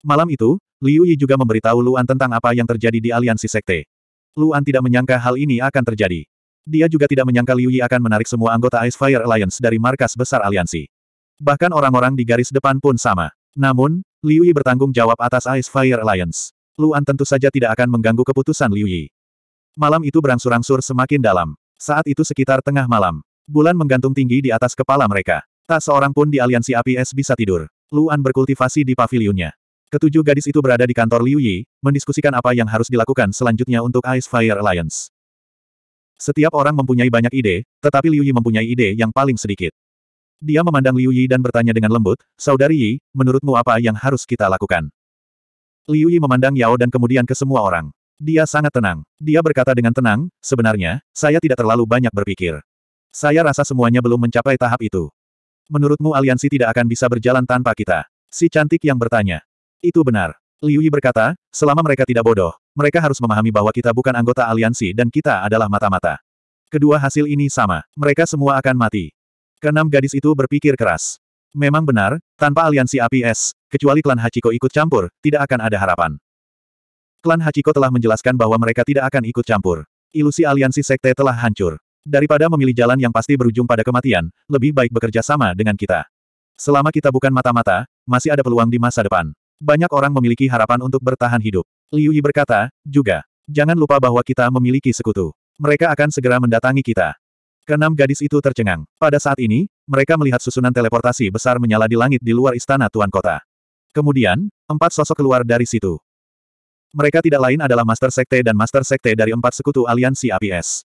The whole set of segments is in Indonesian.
Malam itu, Liu Yi juga memberitahu Luan tentang apa yang terjadi di aliansi sekte. Luan tidak menyangka hal ini akan terjadi. Dia juga tidak menyangka Liu Yi akan menarik semua anggota Ice Fire Alliance dari markas besar aliansi. Bahkan orang-orang di garis depan pun sama. Namun, Liu Yi bertanggung jawab atas Ice Fire Alliance. Luan tentu saja tidak akan mengganggu keputusan Liu Yi. Malam itu berangsur-angsur semakin dalam. Saat itu sekitar tengah malam. Bulan menggantung tinggi di atas kepala mereka. Tak seorang pun di aliansi APS bisa tidur. Luan berkultivasi di pavilionnya. Ketujuh gadis itu berada di kantor Liu Yi, mendiskusikan apa yang harus dilakukan selanjutnya untuk Ice Fire Alliance. Setiap orang mempunyai banyak ide, tetapi Liu Yi mempunyai ide yang paling sedikit. Dia memandang Liu Yi dan bertanya dengan lembut, Saudari Yi, menurutmu apa yang harus kita lakukan? Liu Yi memandang Yao dan kemudian ke semua orang. Dia sangat tenang. Dia berkata dengan tenang, sebenarnya, saya tidak terlalu banyak berpikir. Saya rasa semuanya belum mencapai tahap itu. Menurutmu aliansi tidak akan bisa berjalan tanpa kita? Si cantik yang bertanya. Itu benar. Liu Yi berkata, selama mereka tidak bodoh, mereka harus memahami bahwa kita bukan anggota aliansi dan kita adalah mata-mata. Kedua hasil ini sama, mereka semua akan mati. Keenam gadis itu berpikir keras. Memang benar, tanpa aliansi APS, kecuali klan Hachiko ikut campur, tidak akan ada harapan. Klan Hachiko telah menjelaskan bahwa mereka tidak akan ikut campur. Ilusi aliansi sekte telah hancur. Daripada memilih jalan yang pasti berujung pada kematian, lebih baik bekerja sama dengan kita. Selama kita bukan mata-mata, masih ada peluang di masa depan. Banyak orang memiliki harapan untuk bertahan hidup. Liu Yi berkata, juga, jangan lupa bahwa kita memiliki sekutu. Mereka akan segera mendatangi kita. Kenam gadis itu tercengang. Pada saat ini, mereka melihat susunan teleportasi besar menyala di langit di luar istana Tuan Kota. Kemudian, empat sosok keluar dari situ. Mereka tidak lain adalah Master Sekte dan Master Sekte dari empat sekutu aliansi APS.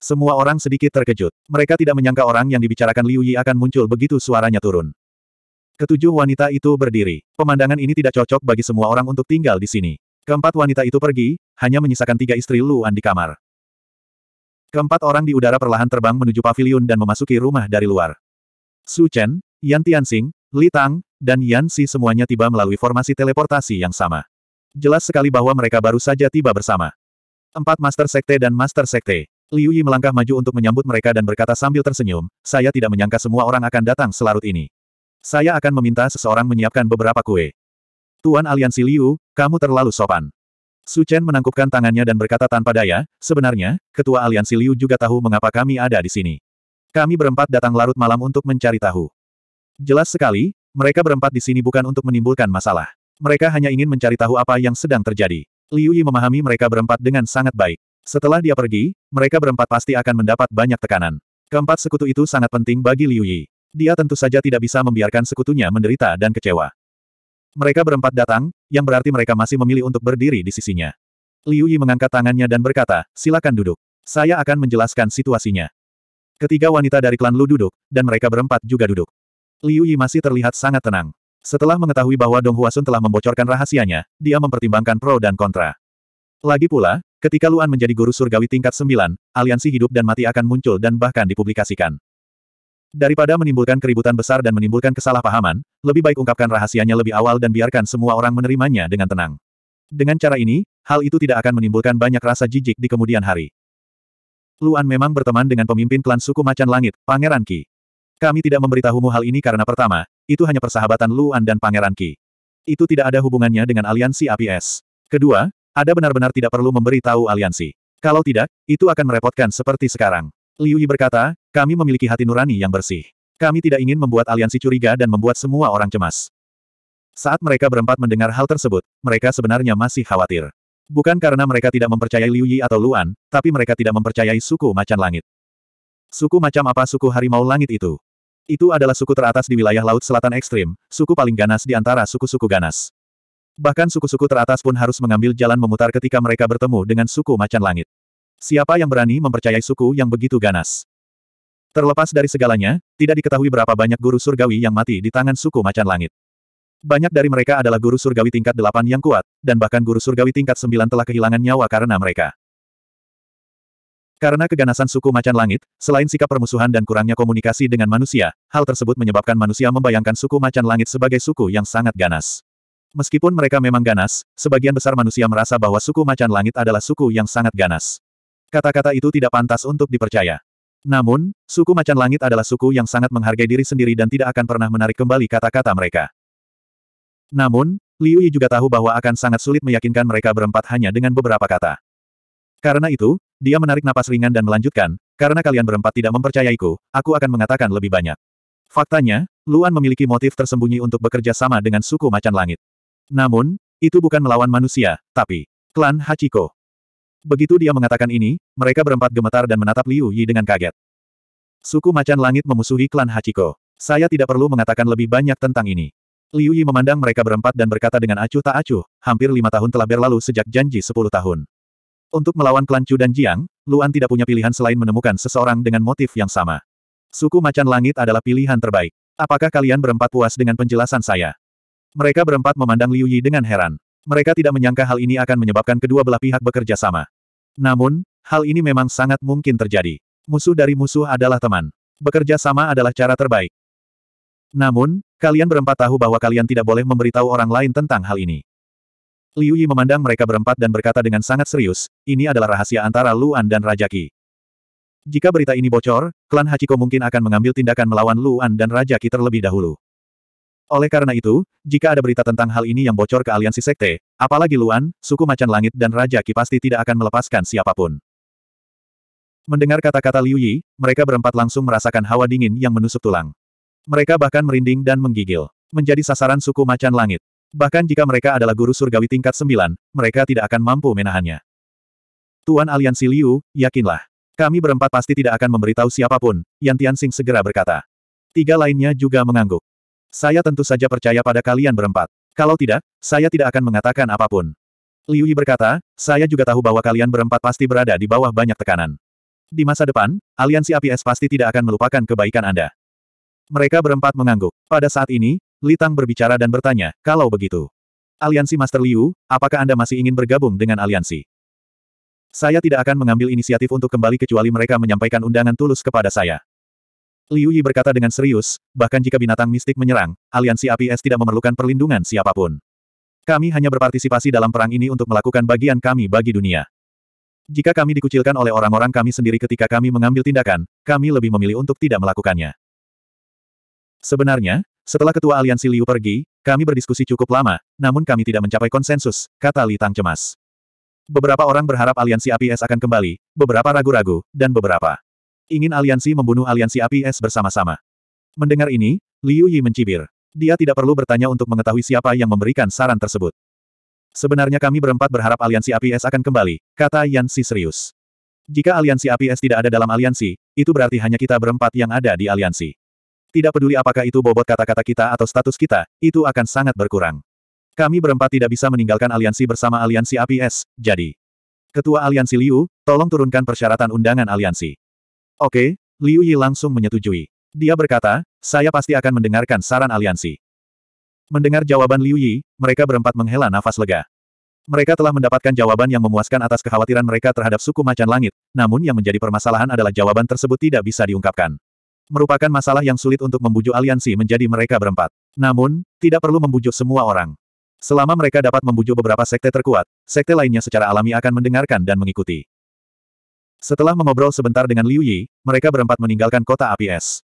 Semua orang sedikit terkejut. Mereka tidak menyangka orang yang dibicarakan Liu Yi akan muncul begitu suaranya turun. Ketujuh wanita itu berdiri. Pemandangan ini tidak cocok bagi semua orang untuk tinggal di sini. Keempat wanita itu pergi, hanya menyisakan tiga istri Luan di kamar. Keempat orang di udara perlahan terbang menuju pavilion dan memasuki rumah dari luar. Su Chen, Yan Tianxing, Li Tang, dan Yan Xi semuanya tiba melalui formasi teleportasi yang sama. Jelas sekali bahwa mereka baru saja tiba bersama. Empat Master Sekte dan Master Sekte. Liu Yi melangkah maju untuk menyambut mereka dan berkata sambil tersenyum, saya tidak menyangka semua orang akan datang selarut ini. Saya akan meminta seseorang menyiapkan beberapa kue. Tuan Aliansi Liu, kamu terlalu sopan. Su Chen menangkupkan tangannya dan berkata tanpa daya, sebenarnya, Ketua Aliansi Liu juga tahu mengapa kami ada di sini. Kami berempat datang larut malam untuk mencari tahu. Jelas sekali, mereka berempat di sini bukan untuk menimbulkan masalah. Mereka hanya ingin mencari tahu apa yang sedang terjadi. Liu Yi memahami mereka berempat dengan sangat baik. Setelah dia pergi, mereka berempat pasti akan mendapat banyak tekanan. Keempat sekutu itu sangat penting bagi Liu Yi dia tentu saja tidak bisa membiarkan sekutunya menderita dan kecewa. Mereka berempat datang, yang berarti mereka masih memilih untuk berdiri di sisinya. Liu Yi mengangkat tangannya dan berkata, silakan duduk. Saya akan menjelaskan situasinya. Ketiga wanita dari klan Lu duduk, dan mereka berempat juga duduk. Liu Yi masih terlihat sangat tenang. Setelah mengetahui bahwa Dong Huasun telah membocorkan rahasianya, dia mempertimbangkan pro dan kontra. Lagi pula, ketika Luan menjadi guru surgawi tingkat 9, aliansi hidup dan mati akan muncul dan bahkan dipublikasikan. Daripada menimbulkan keributan besar dan menimbulkan kesalahpahaman, lebih baik ungkapkan rahasianya lebih awal dan biarkan semua orang menerimanya dengan tenang. Dengan cara ini, hal itu tidak akan menimbulkan banyak rasa jijik di kemudian hari. Luan memang berteman dengan pemimpin klan suku Macan Langit, Pangeran Ki. Kami tidak memberitahumu hal ini karena pertama, itu hanya persahabatan Luan dan Pangeran Ki. Itu tidak ada hubungannya dengan aliansi APS. Kedua, ada benar-benar tidak perlu memberitahu aliansi. Kalau tidak, itu akan merepotkan seperti sekarang. Liu Yi berkata, kami memiliki hati nurani yang bersih. Kami tidak ingin membuat aliansi curiga dan membuat semua orang cemas. Saat mereka berempat mendengar hal tersebut, mereka sebenarnya masih khawatir. Bukan karena mereka tidak mempercayai Liu Yi atau Luan, tapi mereka tidak mempercayai suku macan langit. Suku macam apa suku harimau langit itu? Itu adalah suku teratas di wilayah Laut Selatan Ekstrim, suku paling ganas di antara suku-suku ganas. Bahkan suku-suku teratas pun harus mengambil jalan memutar ketika mereka bertemu dengan suku macan langit. Siapa yang berani mempercayai suku yang begitu ganas? Terlepas dari segalanya, tidak diketahui berapa banyak guru surgawi yang mati di tangan suku macan langit. Banyak dari mereka adalah guru surgawi tingkat delapan yang kuat, dan bahkan guru surgawi tingkat sembilan telah kehilangan nyawa karena mereka. Karena keganasan suku macan langit, selain sikap permusuhan dan kurangnya komunikasi dengan manusia, hal tersebut menyebabkan manusia membayangkan suku macan langit sebagai suku yang sangat ganas. Meskipun mereka memang ganas, sebagian besar manusia merasa bahwa suku macan langit adalah suku yang sangat ganas. Kata-kata itu tidak pantas untuk dipercaya. Namun, suku macan langit adalah suku yang sangat menghargai diri sendiri dan tidak akan pernah menarik kembali kata-kata mereka. Namun, Liu Yi juga tahu bahwa akan sangat sulit meyakinkan mereka berempat hanya dengan beberapa kata. Karena itu, dia menarik napas ringan dan melanjutkan, karena kalian berempat tidak mempercayaiku, aku akan mengatakan lebih banyak. Faktanya, Luan memiliki motif tersembunyi untuk bekerja sama dengan suku macan langit. Namun, itu bukan melawan manusia, tapi klan Hachiko. Begitu dia mengatakan ini, mereka berempat gemetar dan menatap Liu Yi dengan kaget. Suku Macan Langit memusuhi klan Hachiko. Saya tidak perlu mengatakan lebih banyak tentang ini. Liu Yi memandang mereka berempat dan berkata dengan acuh tak acuh, hampir lima tahun telah berlalu sejak janji sepuluh tahun. Untuk melawan klan Chu dan Jiang, Luan tidak punya pilihan selain menemukan seseorang dengan motif yang sama. Suku Macan Langit adalah pilihan terbaik. Apakah kalian berempat puas dengan penjelasan saya? Mereka berempat memandang Liu Yi dengan heran. Mereka tidak menyangka hal ini akan menyebabkan kedua belah pihak bekerja sama. Namun, hal ini memang sangat mungkin terjadi. Musuh dari musuh adalah teman. Bekerja sama adalah cara terbaik. Namun, kalian berempat tahu bahwa kalian tidak boleh memberitahu orang lain tentang hal ini. Liu Yi memandang mereka berempat dan berkata dengan sangat serius, ini adalah rahasia antara Luan dan Raja Qi. Jika berita ini bocor, klan Hachiko mungkin akan mengambil tindakan melawan Luan dan Raja Qi terlebih dahulu. Oleh karena itu, jika ada berita tentang hal ini yang bocor ke aliansi sekte, apalagi Luan, suku macan langit dan Raja Ki pasti tidak akan melepaskan siapapun. Mendengar kata-kata Liu Yi, mereka berempat langsung merasakan hawa dingin yang menusuk tulang. Mereka bahkan merinding dan menggigil. Menjadi sasaran suku macan langit. Bahkan jika mereka adalah guru surgawi tingkat sembilan, mereka tidak akan mampu menahannya. Tuan Aliansi Liu, yakinlah. Kami berempat pasti tidak akan memberitahu siapapun, Yan Tianxing segera berkata. Tiga lainnya juga mengangguk. Saya tentu saja percaya pada kalian berempat. Kalau tidak, saya tidak akan mengatakan apapun. Liu Yi berkata, saya juga tahu bahwa kalian berempat pasti berada di bawah banyak tekanan. Di masa depan, aliansi api es pasti tidak akan melupakan kebaikan Anda. Mereka berempat mengangguk. Pada saat ini, Li Tang berbicara dan bertanya, kalau begitu. Aliansi Master Liu, apakah Anda masih ingin bergabung dengan aliansi? Saya tidak akan mengambil inisiatif untuk kembali kecuali mereka menyampaikan undangan tulus kepada saya. Liu Yi berkata dengan serius, bahkan jika binatang mistik menyerang, aliansi api es tidak memerlukan perlindungan siapapun. Kami hanya berpartisipasi dalam perang ini untuk melakukan bagian kami bagi dunia. Jika kami dikucilkan oleh orang-orang kami sendiri ketika kami mengambil tindakan, kami lebih memilih untuk tidak melakukannya. Sebenarnya, setelah ketua aliansi Liu pergi, kami berdiskusi cukup lama, namun kami tidak mencapai konsensus, kata Li Tang cemas. Beberapa orang berharap aliansi APS akan kembali, beberapa ragu-ragu, dan beberapa Ingin aliansi membunuh aliansi api es bersama-sama. Mendengar ini, Liu Yi mencibir. Dia tidak perlu bertanya untuk mengetahui siapa yang memberikan saran tersebut. Sebenarnya kami berempat berharap aliansi api es akan kembali, kata Yan Si serius. Jika aliansi api es tidak ada dalam aliansi, itu berarti hanya kita berempat yang ada di aliansi. Tidak peduli apakah itu bobot kata-kata kita atau status kita, itu akan sangat berkurang. Kami berempat tidak bisa meninggalkan aliansi bersama aliansi APS. jadi. Ketua aliansi Liu, tolong turunkan persyaratan undangan aliansi. Oke, Liu Yi langsung menyetujui. Dia berkata, saya pasti akan mendengarkan saran aliansi. Mendengar jawaban Liu Yi, mereka berempat menghela nafas lega. Mereka telah mendapatkan jawaban yang memuaskan atas kekhawatiran mereka terhadap suku macan langit, namun yang menjadi permasalahan adalah jawaban tersebut tidak bisa diungkapkan. Merupakan masalah yang sulit untuk membujuk aliansi menjadi mereka berempat. Namun, tidak perlu membujuk semua orang. Selama mereka dapat membujuk beberapa sekte terkuat, sekte lainnya secara alami akan mendengarkan dan mengikuti. Setelah mengobrol sebentar dengan Liu Yi, mereka berempat meninggalkan kota api es.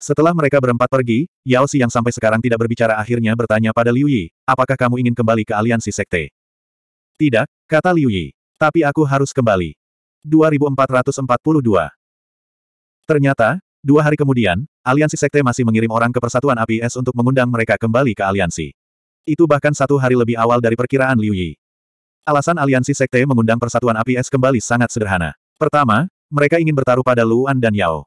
Setelah mereka berempat pergi, Yao Si yang sampai sekarang tidak berbicara akhirnya bertanya pada Liu Yi, apakah kamu ingin kembali ke aliansi sekte? Tidak, kata Liu Yi. Tapi aku harus kembali. 2442 Ternyata, dua hari kemudian, aliansi sekte masih mengirim orang ke Persatuan Api Es untuk mengundang mereka kembali ke aliansi. Itu bahkan satu hari lebih awal dari perkiraan Liu Yi. Alasan aliansi sekte mengundang persatuan APS kembali sangat sederhana. Pertama, mereka ingin bertaruh pada Luan dan Yao.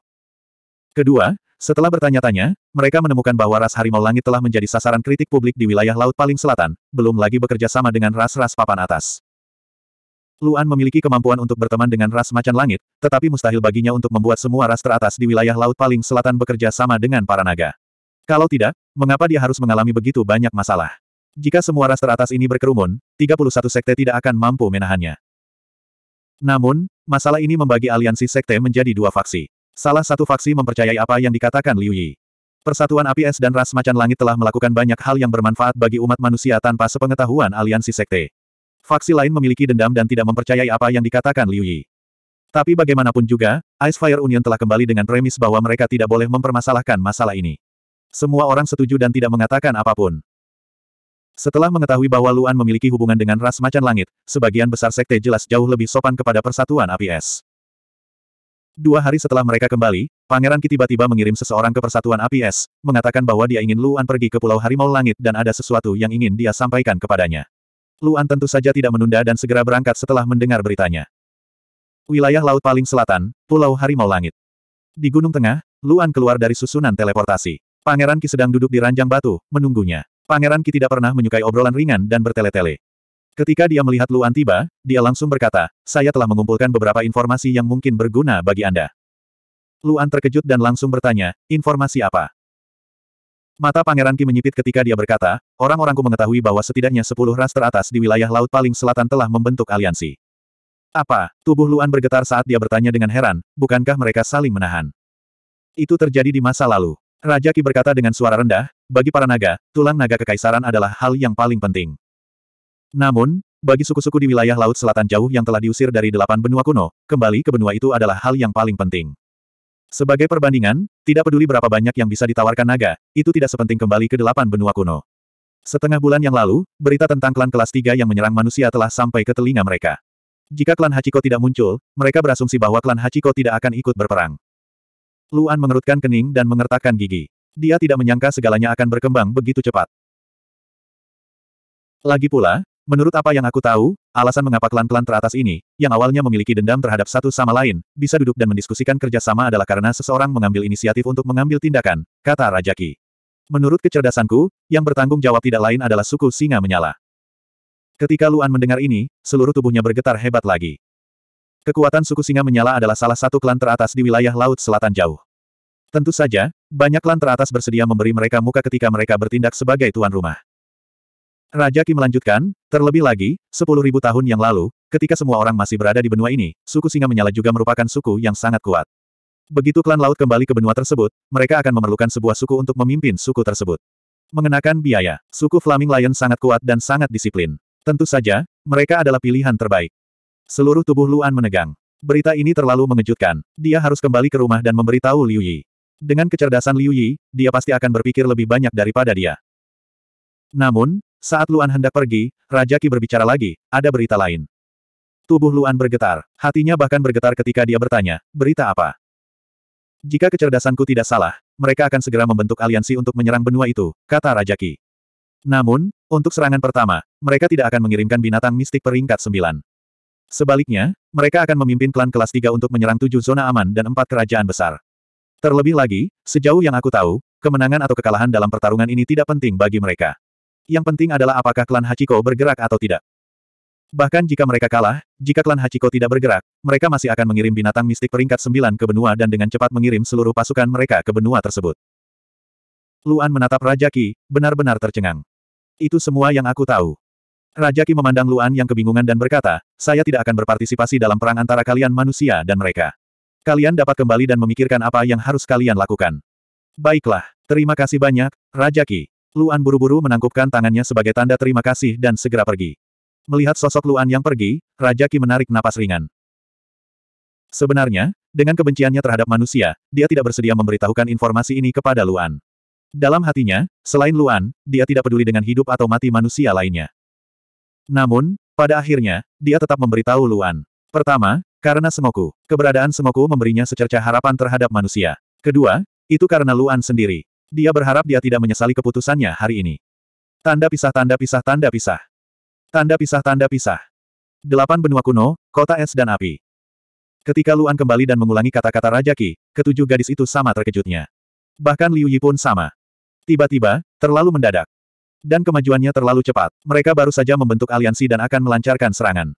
Kedua, setelah bertanya-tanya, mereka menemukan bahwa ras harimau langit telah menjadi sasaran kritik publik di wilayah laut paling selatan, belum lagi bekerja sama dengan ras-ras papan atas. Luan memiliki kemampuan untuk berteman dengan ras macan langit, tetapi mustahil baginya untuk membuat semua ras teratas di wilayah laut paling selatan bekerja sama dengan para naga. Kalau tidak, mengapa dia harus mengalami begitu banyak masalah? Jika semua ras teratas ini berkerumun, 31 sekte tidak akan mampu menahannya. Namun, masalah ini membagi aliansi sekte menjadi dua faksi. Salah satu faksi mempercayai apa yang dikatakan Liu Yi. Persatuan Api Es dan Ras Macan Langit telah melakukan banyak hal yang bermanfaat bagi umat manusia tanpa sepengetahuan aliansi sekte. Faksi lain memiliki dendam dan tidak mempercayai apa yang dikatakan Liu Yi. Tapi bagaimanapun juga, Ice Fire Union telah kembali dengan premis bahwa mereka tidak boleh mempermasalahkan masalah ini. Semua orang setuju dan tidak mengatakan apapun. Setelah mengetahui bahwa Luan memiliki hubungan dengan ras macan langit, sebagian besar sekte jelas jauh lebih sopan kepada persatuan APS. Dua hari setelah mereka kembali, Pangeran Ki tiba-tiba mengirim seseorang ke persatuan APS, mengatakan bahwa dia ingin Luan pergi ke Pulau Harimau Langit dan ada sesuatu yang ingin dia sampaikan kepadanya. Luan tentu saja tidak menunda dan segera berangkat setelah mendengar beritanya. Wilayah laut paling selatan, Pulau Harimau Langit. Di Gunung Tengah, Luan keluar dari susunan teleportasi. Pangeran Ki sedang duduk di ranjang batu, menunggunya. Pangeran Ki tidak pernah menyukai obrolan ringan dan bertele-tele. Ketika dia melihat Luan tiba, dia langsung berkata, saya telah mengumpulkan beberapa informasi yang mungkin berguna bagi Anda. Luan terkejut dan langsung bertanya, informasi apa? Mata Pangeran Ki menyipit ketika dia berkata, orang-orangku mengetahui bahwa setidaknya sepuluh ras teratas di wilayah laut paling selatan telah membentuk aliansi. Apa? Tubuh Luan bergetar saat dia bertanya dengan heran, bukankah mereka saling menahan? Itu terjadi di masa lalu. Raja Ki berkata dengan suara rendah, bagi para naga, tulang naga kekaisaran adalah hal yang paling penting. Namun, bagi suku-suku di wilayah Laut Selatan jauh yang telah diusir dari delapan benua kuno, kembali ke benua itu adalah hal yang paling penting. Sebagai perbandingan, tidak peduli berapa banyak yang bisa ditawarkan naga, itu tidak sepenting kembali ke delapan benua kuno. Setengah bulan yang lalu, berita tentang klan kelas tiga yang menyerang manusia telah sampai ke telinga mereka. Jika klan Hachiko tidak muncul, mereka berasumsi bahwa klan Hachiko tidak akan ikut berperang. Luan mengerutkan kening dan mengertakkan gigi. Dia tidak menyangka segalanya akan berkembang begitu cepat. Lagi pula, menurut apa yang aku tahu, alasan mengapa klan-klan teratas ini, yang awalnya memiliki dendam terhadap satu sama lain, bisa duduk dan mendiskusikan kerjasama adalah karena seseorang mengambil inisiatif untuk mengambil tindakan, kata Rajaki. Menurut kecerdasanku, yang bertanggung jawab tidak lain adalah suku singa menyala. Ketika Luan mendengar ini, seluruh tubuhnya bergetar hebat lagi. Kekuatan suku singa menyala adalah salah satu klan teratas di wilayah Laut Selatan Jauh. Tentu saja, banyak klan teratas bersedia memberi mereka muka ketika mereka bertindak sebagai tuan rumah. Raja Ki melanjutkan, terlebih lagi, 10.000 tahun yang lalu, ketika semua orang masih berada di benua ini, suku singa menyala juga merupakan suku yang sangat kuat. Begitu klan laut kembali ke benua tersebut, mereka akan memerlukan sebuah suku untuk memimpin suku tersebut. Mengenakan biaya, suku Flaming Lion sangat kuat dan sangat disiplin. Tentu saja, mereka adalah pilihan terbaik. Seluruh tubuh Luan menegang. Berita ini terlalu mengejutkan. Dia harus kembali ke rumah dan memberitahu Liu Yi. Dengan kecerdasan Liu Yi, dia pasti akan berpikir lebih banyak daripada dia. Namun, saat Luan hendak pergi, Raja Qi berbicara lagi, ada berita lain. Tubuh Luan bergetar, hatinya bahkan bergetar ketika dia bertanya, berita apa? Jika kecerdasanku tidak salah, mereka akan segera membentuk aliansi untuk menyerang benua itu, kata Raja Qi. Namun, untuk serangan pertama, mereka tidak akan mengirimkan binatang mistik peringkat sembilan. Sebaliknya, mereka akan memimpin klan kelas 3 untuk menyerang tujuh zona aman dan empat kerajaan besar. Terlebih lagi, sejauh yang aku tahu, kemenangan atau kekalahan dalam pertarungan ini tidak penting bagi mereka. Yang penting adalah apakah klan Hachiko bergerak atau tidak. Bahkan jika mereka kalah, jika klan Hachiko tidak bergerak, mereka masih akan mengirim binatang mistik peringkat 9 ke benua dan dengan cepat mengirim seluruh pasukan mereka ke benua tersebut. Luan menatap Raja Ki, benar-benar tercengang. Itu semua yang aku tahu. Raja Ki memandang Luan yang kebingungan dan berkata, saya tidak akan berpartisipasi dalam perang antara kalian manusia dan mereka. Kalian dapat kembali dan memikirkan apa yang harus kalian lakukan. Baiklah, terima kasih banyak, Raja Ki. Luan buru-buru menangkupkan tangannya sebagai tanda terima kasih dan segera pergi. Melihat sosok Luan yang pergi, Raja Ki menarik napas ringan. Sebenarnya, dengan kebenciannya terhadap manusia, dia tidak bersedia memberitahukan informasi ini kepada Luan. Dalam hatinya, selain Luan, dia tidak peduli dengan hidup atau mati manusia lainnya. Namun, pada akhirnya, dia tetap memberitahu Luan. Pertama, karena Semoku. Keberadaan Semoku memberinya secerca harapan terhadap manusia. Kedua, itu karena Luan sendiri. Dia berharap dia tidak menyesali keputusannya hari ini. Tanda pisah tanda pisah tanda pisah. Tanda pisah tanda pisah. Delapan benua kuno, kota es dan api. Ketika Luan kembali dan mengulangi kata-kata Raja Ki, ketujuh gadis itu sama terkejutnya. Bahkan Liu Yi pun sama. Tiba-tiba, terlalu mendadak. Dan kemajuannya terlalu cepat. Mereka baru saja membentuk aliansi dan akan melancarkan serangan.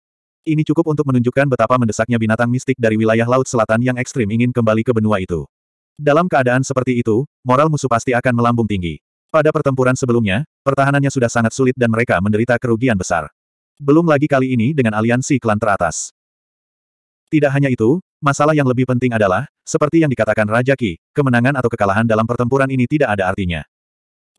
Ini cukup untuk menunjukkan betapa mendesaknya binatang mistik dari wilayah Laut Selatan yang ekstrim ingin kembali ke benua itu. Dalam keadaan seperti itu, moral musuh pasti akan melambung tinggi. Pada pertempuran sebelumnya, pertahanannya sudah sangat sulit dan mereka menderita kerugian besar. Belum lagi kali ini dengan aliansi klan teratas. Tidak hanya itu, masalah yang lebih penting adalah, seperti yang dikatakan Raja Ki, kemenangan atau kekalahan dalam pertempuran ini tidak ada artinya.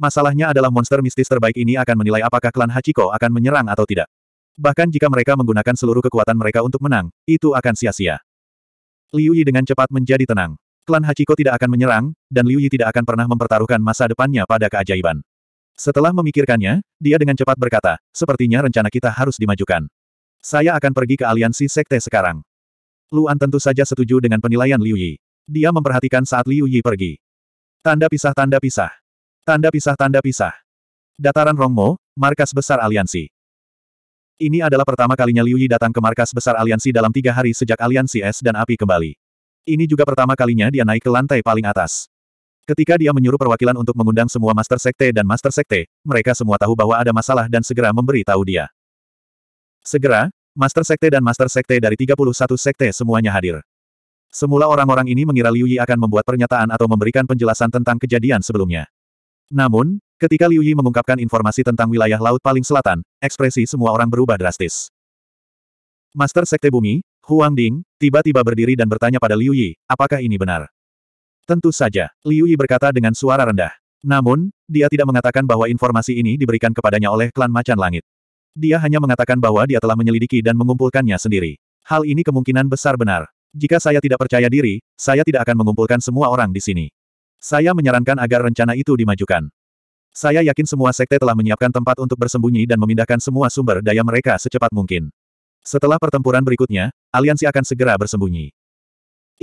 Masalahnya adalah monster mistis terbaik ini akan menilai apakah klan Hachiko akan menyerang atau tidak. Bahkan jika mereka menggunakan seluruh kekuatan mereka untuk menang, itu akan sia-sia. Liu Yi dengan cepat menjadi tenang. Klan Hachiko tidak akan menyerang, dan Liu Yi tidak akan pernah mempertaruhkan masa depannya pada keajaiban. Setelah memikirkannya, dia dengan cepat berkata, sepertinya rencana kita harus dimajukan. Saya akan pergi ke aliansi sekte sekarang. Luan tentu saja setuju dengan penilaian Liu Yi. Dia memperhatikan saat Liu Yi pergi. Tanda pisah-tanda pisah. Tanda pisah-tanda pisah. Dataran Rongmo, markas besar aliansi. Ini adalah pertama kalinya Liu Yi datang ke markas besar aliansi dalam tiga hari sejak aliansi es dan api kembali. Ini juga pertama kalinya dia naik ke lantai paling atas. Ketika dia menyuruh perwakilan untuk mengundang semua Master Sekte dan Master Sekte, mereka semua tahu bahwa ada masalah dan segera memberi tahu dia. Segera, Master Sekte dan Master Sekte dari 31 Sekte semuanya hadir. Semula orang-orang ini mengira Liu Yi akan membuat pernyataan atau memberikan penjelasan tentang kejadian sebelumnya. Namun, ketika Liu Yi mengungkapkan informasi tentang wilayah laut paling selatan, ekspresi semua orang berubah drastis. Master Sekte Bumi, Huang Ding, tiba-tiba berdiri dan bertanya pada Liu Yi, apakah ini benar? Tentu saja, Liu Yi berkata dengan suara rendah. Namun, dia tidak mengatakan bahwa informasi ini diberikan kepadanya oleh klan Macan Langit. Dia hanya mengatakan bahwa dia telah menyelidiki dan mengumpulkannya sendiri. Hal ini kemungkinan besar benar. Jika saya tidak percaya diri, saya tidak akan mengumpulkan semua orang di sini. Saya menyarankan agar rencana itu dimajukan. Saya yakin semua sekte telah menyiapkan tempat untuk bersembunyi dan memindahkan semua sumber daya mereka secepat mungkin. Setelah pertempuran berikutnya, aliansi akan segera bersembunyi.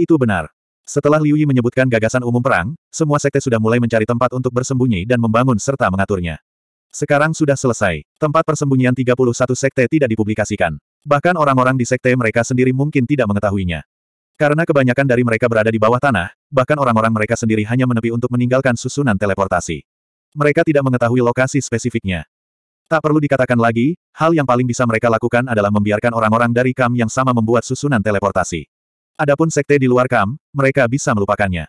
Itu benar. Setelah Liu Yi menyebutkan gagasan umum perang, semua sekte sudah mulai mencari tempat untuk bersembunyi dan membangun serta mengaturnya. Sekarang sudah selesai. Tempat persembunyian 31 sekte tidak dipublikasikan. Bahkan orang-orang di sekte mereka sendiri mungkin tidak mengetahuinya. Karena kebanyakan dari mereka berada di bawah tanah, bahkan orang-orang mereka sendiri hanya menepi untuk meninggalkan susunan teleportasi. Mereka tidak mengetahui lokasi spesifiknya. Tak perlu dikatakan lagi, hal yang paling bisa mereka lakukan adalah membiarkan orang-orang dari kam yang sama membuat susunan teleportasi. Adapun sekte di luar kam, mereka bisa melupakannya.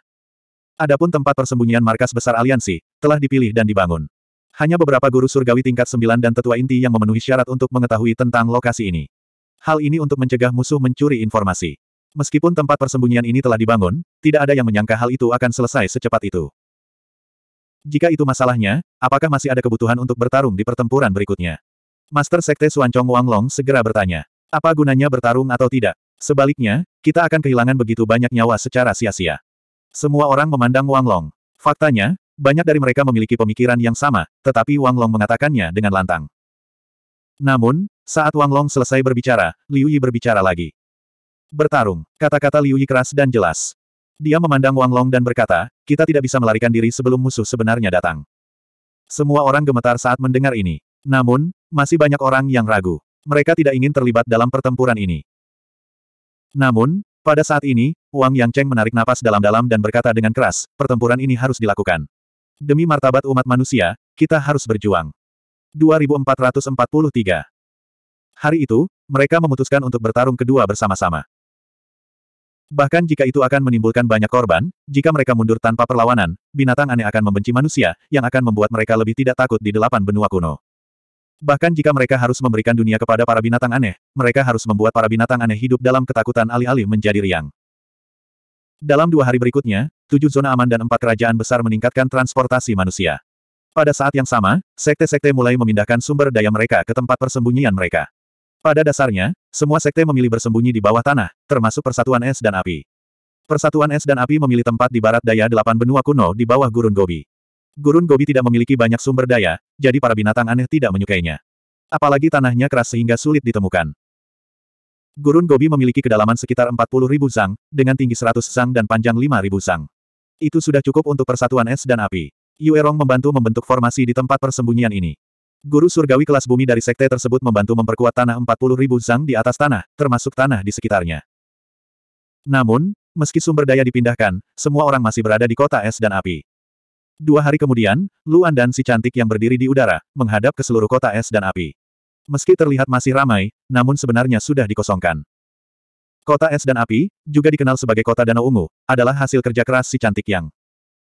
Adapun tempat persembunyian markas besar aliansi, telah dipilih dan dibangun. Hanya beberapa guru surgawi tingkat 9 dan tetua inti yang memenuhi syarat untuk mengetahui tentang lokasi ini. Hal ini untuk mencegah musuh mencuri informasi. Meskipun tempat persembunyian ini telah dibangun, tidak ada yang menyangka hal itu akan selesai secepat itu. Jika itu masalahnya, apakah masih ada kebutuhan untuk bertarung di pertempuran berikutnya? Master Sekte Suancong Long segera bertanya. Apa gunanya bertarung atau tidak? Sebaliknya, kita akan kehilangan begitu banyak nyawa secara sia-sia. Semua orang memandang Wang Long. Faktanya, banyak dari mereka memiliki pemikiran yang sama, tetapi Wang Long mengatakannya dengan lantang. Namun, saat Wang Long selesai berbicara, Liu Yi berbicara lagi. Bertarung. Kata-kata Liu Yi keras dan jelas. Dia memandang Wang Long dan berkata, kita tidak bisa melarikan diri sebelum musuh sebenarnya datang. Semua orang gemetar saat mendengar ini. Namun, masih banyak orang yang ragu. Mereka tidak ingin terlibat dalam pertempuran ini. Namun, pada saat ini, Wang Yang Cheng menarik napas dalam-dalam dan berkata dengan keras, pertempuran ini harus dilakukan. Demi martabat umat manusia, kita harus berjuang. 2443 Hari itu, mereka memutuskan untuk bertarung kedua bersama-sama. Bahkan jika itu akan menimbulkan banyak korban, jika mereka mundur tanpa perlawanan, binatang aneh akan membenci manusia, yang akan membuat mereka lebih tidak takut di delapan benua kuno. Bahkan jika mereka harus memberikan dunia kepada para binatang aneh, mereka harus membuat para binatang aneh hidup dalam ketakutan alih-alih menjadi riang. Dalam dua hari berikutnya, tujuh zona aman dan empat kerajaan besar meningkatkan transportasi manusia. Pada saat yang sama, sekte-sekte mulai memindahkan sumber daya mereka ke tempat persembunyian mereka. Pada dasarnya, semua sekte memilih bersembunyi di bawah tanah, termasuk Persatuan Es dan Api. Persatuan Es dan Api memilih tempat di barat daya delapan benua kuno di bawah Gurun Gobi. Gurun Gobi tidak memiliki banyak sumber daya, jadi para binatang aneh tidak menyukainya. Apalagi tanahnya keras sehingga sulit ditemukan. Gurun Gobi memiliki kedalaman sekitar ribu zang, dengan tinggi 100 zang dan panjang ribu zang. Itu sudah cukup untuk Persatuan Es dan Api. Yuerong membantu membentuk formasi di tempat persembunyian ini. Guru surgawi kelas bumi dari sekte tersebut membantu memperkuat tanah 40 ribu zang di atas tanah, termasuk tanah di sekitarnya. Namun, meski sumber daya dipindahkan, semua orang masih berada di kota es dan api. Dua hari kemudian, Luan dan si cantik yang berdiri di udara, menghadap ke seluruh kota es dan api. Meski terlihat masih ramai, namun sebenarnya sudah dikosongkan. Kota es dan api, juga dikenal sebagai kota Danau Ungu, adalah hasil kerja keras si cantik yang.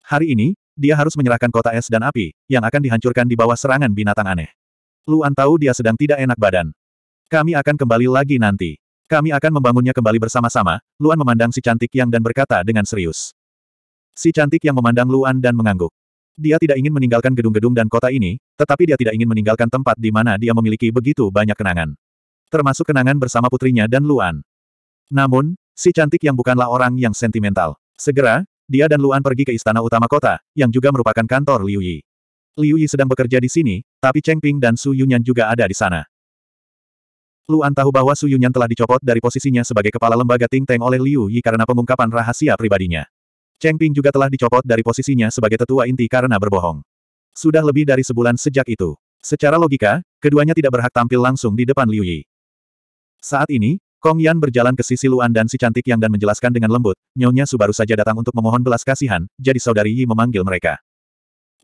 Hari ini, dia harus menyerahkan kota es dan api, yang akan dihancurkan di bawah serangan binatang aneh. Luan tahu dia sedang tidak enak badan. Kami akan kembali lagi nanti. Kami akan membangunnya kembali bersama-sama, Luan memandang si cantik yang dan berkata dengan serius. Si cantik yang memandang Luan dan mengangguk. Dia tidak ingin meninggalkan gedung-gedung dan kota ini, tetapi dia tidak ingin meninggalkan tempat di mana dia memiliki begitu banyak kenangan. Termasuk kenangan bersama putrinya dan Luan. Namun, si cantik yang bukanlah orang yang sentimental. Segera, dia dan Luan pergi ke istana utama kota, yang juga merupakan kantor Liu Yi. Liu Yi sedang bekerja di sini, tapi Cheng Ping dan Su Yunyan juga ada di sana. Luan tahu bahwa Su Yunyan telah dicopot dari posisinya sebagai kepala lembaga Ting Teng oleh Liu Yi karena pengungkapan rahasia pribadinya. Cheng Ping juga telah dicopot dari posisinya sebagai tetua inti karena berbohong. Sudah lebih dari sebulan sejak itu. Secara logika, keduanya tidak berhak tampil langsung di depan Liu Yi. Saat ini, Kong Yan berjalan ke sisi Luan dan si cantik yang dan menjelaskan dengan lembut, Nyonya Su baru saja datang untuk memohon belas kasihan, jadi saudari Yi memanggil mereka.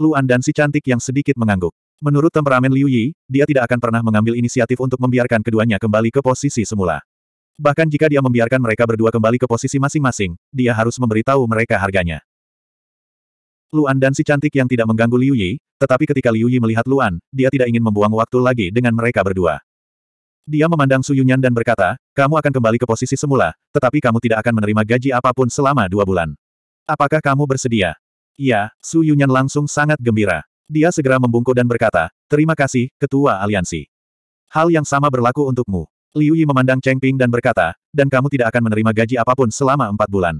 Luan dan si cantik yang sedikit mengangguk. Menurut temperamen Liu Yi, dia tidak akan pernah mengambil inisiatif untuk membiarkan keduanya kembali ke posisi semula. Bahkan jika dia membiarkan mereka berdua kembali ke posisi masing-masing, dia harus memberitahu mereka harganya. Luan dan si cantik yang tidak mengganggu Liu Yi, tetapi ketika Liu Yi melihat Luan, dia tidak ingin membuang waktu lagi dengan mereka berdua. Dia memandang Su Yunyan dan berkata, kamu akan kembali ke posisi semula, tetapi kamu tidak akan menerima gaji apapun selama dua bulan. Apakah kamu bersedia? Iya, Su Yunyan langsung sangat gembira. Dia segera membungkuk dan berkata, terima kasih, Ketua Aliansi. Hal yang sama berlaku untukmu. Liu Yi memandang Cheng Ping dan berkata, dan kamu tidak akan menerima gaji apapun selama empat bulan.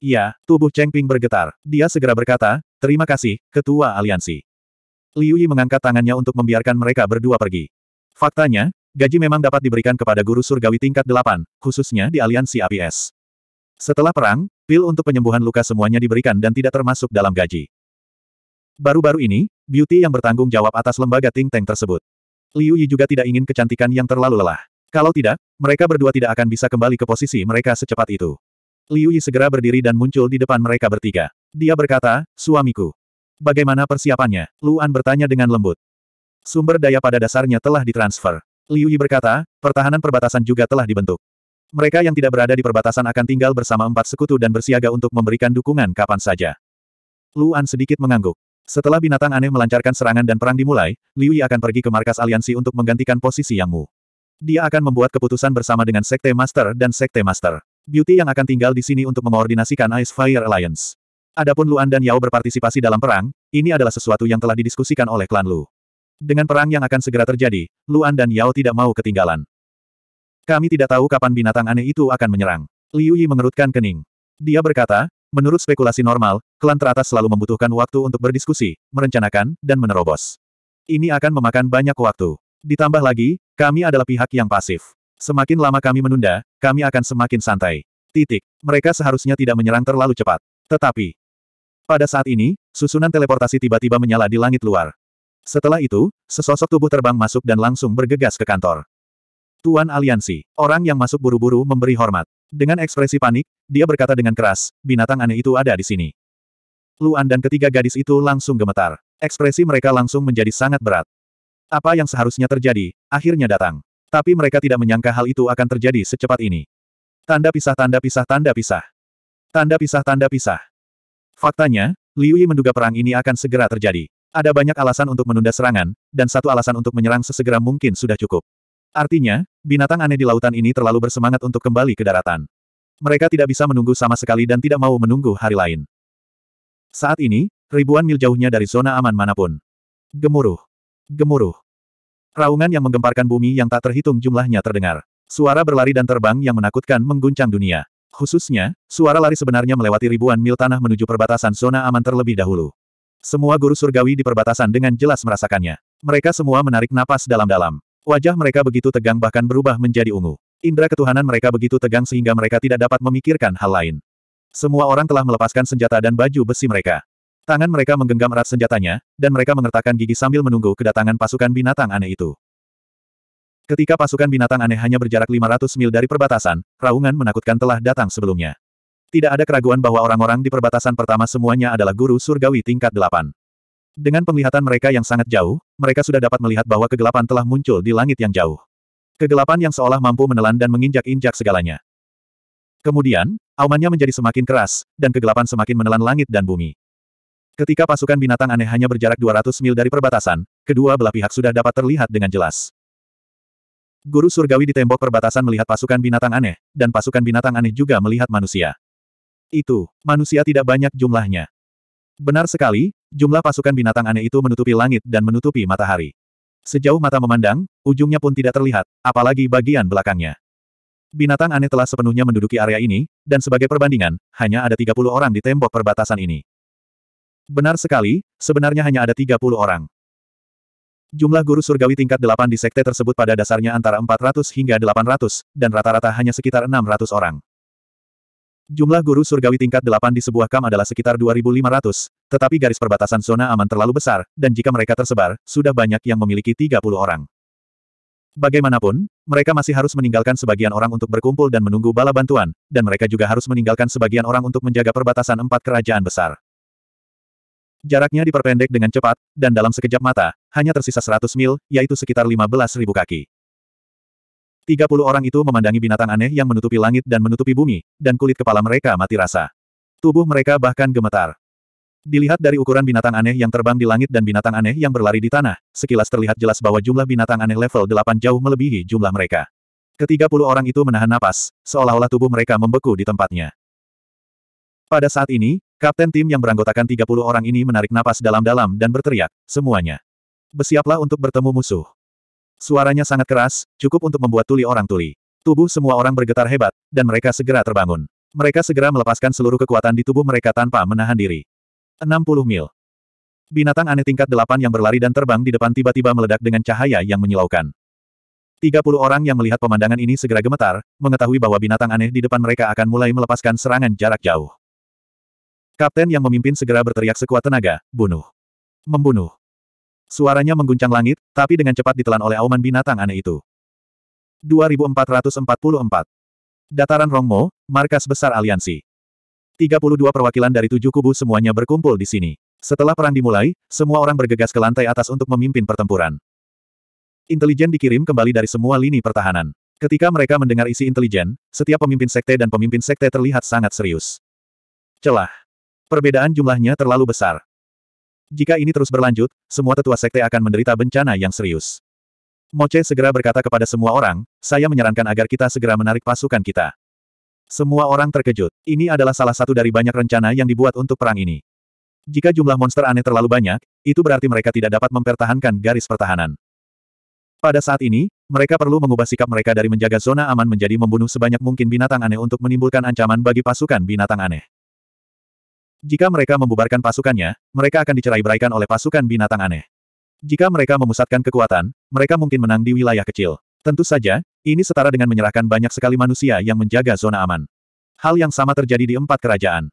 Iya, tubuh Cheng Ping bergetar. Dia segera berkata, terima kasih, Ketua Aliansi. Liu Yi mengangkat tangannya untuk membiarkan mereka berdua pergi. Faktanya, Gaji memang dapat diberikan kepada guru surgawi tingkat 8, khususnya di aliansi APS. Setelah perang, pil untuk penyembuhan luka semuanya diberikan dan tidak termasuk dalam gaji. Baru-baru ini, Beauty yang bertanggung jawab atas lembaga ting tank tersebut. Liu Yi juga tidak ingin kecantikan yang terlalu lelah. Kalau tidak, mereka berdua tidak akan bisa kembali ke posisi mereka secepat itu. Liu Yi segera berdiri dan muncul di depan mereka bertiga. Dia berkata, suamiku. Bagaimana persiapannya? Luan bertanya dengan lembut. Sumber daya pada dasarnya telah ditransfer. Liu Yi berkata, pertahanan perbatasan juga telah dibentuk. Mereka yang tidak berada di perbatasan akan tinggal bersama empat sekutu dan bersiaga untuk memberikan dukungan kapan saja. Luan sedikit mengangguk. Setelah binatang aneh melancarkan serangan dan perang dimulai, Liu Yi akan pergi ke markas aliansi untuk menggantikan posisi Yang Mu. Dia akan membuat keputusan bersama dengan Sekte Master dan Sekte Master. Beauty yang akan tinggal di sini untuk mengoordinasikan Ice Fire Alliance. Adapun Luan dan Yao berpartisipasi dalam perang, ini adalah sesuatu yang telah didiskusikan oleh klan Lu. Dengan perang yang akan segera terjadi, Luan dan Yao tidak mau ketinggalan. Kami tidak tahu kapan binatang aneh itu akan menyerang. Liu Yi mengerutkan kening. Dia berkata, menurut spekulasi normal, klan teratas selalu membutuhkan waktu untuk berdiskusi, merencanakan, dan menerobos. Ini akan memakan banyak waktu. Ditambah lagi, kami adalah pihak yang pasif. Semakin lama kami menunda, kami akan semakin santai. Titik. Mereka seharusnya tidak menyerang terlalu cepat. Tetapi, pada saat ini, susunan teleportasi tiba-tiba menyala di langit luar. Setelah itu, sesosok tubuh terbang masuk dan langsung bergegas ke kantor. Tuan Aliansi, orang yang masuk buru-buru memberi hormat. Dengan ekspresi panik, dia berkata dengan keras, binatang aneh itu ada di sini. Luan dan ketiga gadis itu langsung gemetar. Ekspresi mereka langsung menjadi sangat berat. Apa yang seharusnya terjadi, akhirnya datang. Tapi mereka tidak menyangka hal itu akan terjadi secepat ini. Tanda pisah tanda pisah tanda pisah. Tanda pisah tanda pisah. Faktanya, Liu Yi menduga perang ini akan segera terjadi. Ada banyak alasan untuk menunda serangan, dan satu alasan untuk menyerang sesegera mungkin sudah cukup. Artinya, binatang aneh di lautan ini terlalu bersemangat untuk kembali ke daratan. Mereka tidak bisa menunggu sama sekali dan tidak mau menunggu hari lain. Saat ini, ribuan mil jauhnya dari zona aman manapun. Gemuruh. Gemuruh. Raungan yang menggemparkan bumi yang tak terhitung jumlahnya terdengar. Suara berlari dan terbang yang menakutkan mengguncang dunia. Khususnya, suara lari sebenarnya melewati ribuan mil tanah menuju perbatasan zona aman terlebih dahulu. Semua guru surgawi di perbatasan dengan jelas merasakannya. Mereka semua menarik napas dalam-dalam. Wajah mereka begitu tegang bahkan berubah menjadi ungu. Indra ketuhanan mereka begitu tegang sehingga mereka tidak dapat memikirkan hal lain. Semua orang telah melepaskan senjata dan baju besi mereka. Tangan mereka menggenggam erat senjatanya, dan mereka mengertakkan gigi sambil menunggu kedatangan pasukan binatang aneh itu. Ketika pasukan binatang aneh hanya berjarak 500 mil dari perbatasan, raungan menakutkan telah datang sebelumnya. Tidak ada keraguan bahwa orang-orang di perbatasan pertama semuanya adalah guru surgawi tingkat delapan. Dengan penglihatan mereka yang sangat jauh, mereka sudah dapat melihat bahwa kegelapan telah muncul di langit yang jauh. Kegelapan yang seolah mampu menelan dan menginjak-injak segalanya. Kemudian, aumannya menjadi semakin keras, dan kegelapan semakin menelan langit dan bumi. Ketika pasukan binatang aneh hanya berjarak 200 mil dari perbatasan, kedua belah pihak sudah dapat terlihat dengan jelas. Guru surgawi di tembok perbatasan melihat pasukan binatang aneh, dan pasukan binatang aneh juga melihat manusia. Itu, manusia tidak banyak jumlahnya. Benar sekali, jumlah pasukan binatang aneh itu menutupi langit dan menutupi matahari. Sejauh mata memandang, ujungnya pun tidak terlihat, apalagi bagian belakangnya. Binatang aneh telah sepenuhnya menduduki area ini, dan sebagai perbandingan, hanya ada 30 orang di tembok perbatasan ini. Benar sekali, sebenarnya hanya ada 30 orang. Jumlah guru surgawi tingkat 8 di sekte tersebut pada dasarnya antara 400 hingga 800, dan rata-rata hanya sekitar 600 orang. Jumlah guru surgawi tingkat 8 di sebuah kam adalah sekitar 2.500, tetapi garis perbatasan zona aman terlalu besar, dan jika mereka tersebar, sudah banyak yang memiliki 30 orang. Bagaimanapun, mereka masih harus meninggalkan sebagian orang untuk berkumpul dan menunggu bala bantuan, dan mereka juga harus meninggalkan sebagian orang untuk menjaga perbatasan empat kerajaan besar. Jaraknya diperpendek dengan cepat, dan dalam sekejap mata, hanya tersisa 100 mil, yaitu sekitar 15.000 kaki. Tiga puluh orang itu memandangi binatang aneh yang menutupi langit dan menutupi bumi, dan kulit kepala mereka mati rasa. Tubuh mereka bahkan gemetar. Dilihat dari ukuran binatang aneh yang terbang di langit dan binatang aneh yang berlari di tanah, sekilas terlihat jelas bahwa jumlah binatang aneh level 8 jauh melebihi jumlah mereka. Ketiga puluh orang itu menahan napas, seolah-olah tubuh mereka membeku di tempatnya. Pada saat ini, kapten tim yang beranggotakan puluh orang ini menarik napas dalam-dalam dan berteriak, semuanya. Bersiaplah untuk bertemu musuh. Suaranya sangat keras, cukup untuk membuat tuli orang tuli. Tubuh semua orang bergetar hebat, dan mereka segera terbangun. Mereka segera melepaskan seluruh kekuatan di tubuh mereka tanpa menahan diri. 60 mil. Binatang aneh tingkat delapan yang berlari dan terbang di depan tiba-tiba meledak dengan cahaya yang menyilaukan. 30 orang yang melihat pemandangan ini segera gemetar, mengetahui bahwa binatang aneh di depan mereka akan mulai melepaskan serangan jarak jauh. Kapten yang memimpin segera berteriak sekuat tenaga, bunuh. Membunuh. Suaranya mengguncang langit, tapi dengan cepat ditelan oleh auman binatang aneh itu. 2444 Dataran Rongmo, markas besar aliansi. 32 perwakilan dari tujuh kubu semuanya berkumpul di sini. Setelah perang dimulai, semua orang bergegas ke lantai atas untuk memimpin pertempuran. Intelijen dikirim kembali dari semua lini pertahanan. Ketika mereka mendengar isi intelijen, setiap pemimpin sekte dan pemimpin sekte terlihat sangat serius. Celah. Perbedaan jumlahnya terlalu besar. Jika ini terus berlanjut, semua tetua sekte akan menderita bencana yang serius. Moche segera berkata kepada semua orang, saya menyarankan agar kita segera menarik pasukan kita. Semua orang terkejut. Ini adalah salah satu dari banyak rencana yang dibuat untuk perang ini. Jika jumlah monster aneh terlalu banyak, itu berarti mereka tidak dapat mempertahankan garis pertahanan. Pada saat ini, mereka perlu mengubah sikap mereka dari menjaga zona aman menjadi membunuh sebanyak mungkin binatang aneh untuk menimbulkan ancaman bagi pasukan binatang aneh. Jika mereka membubarkan pasukannya, mereka akan dicerai-beraikan oleh pasukan binatang aneh. Jika mereka memusatkan kekuatan, mereka mungkin menang di wilayah kecil. Tentu saja, ini setara dengan menyerahkan banyak sekali manusia yang menjaga zona aman. Hal yang sama terjadi di empat kerajaan.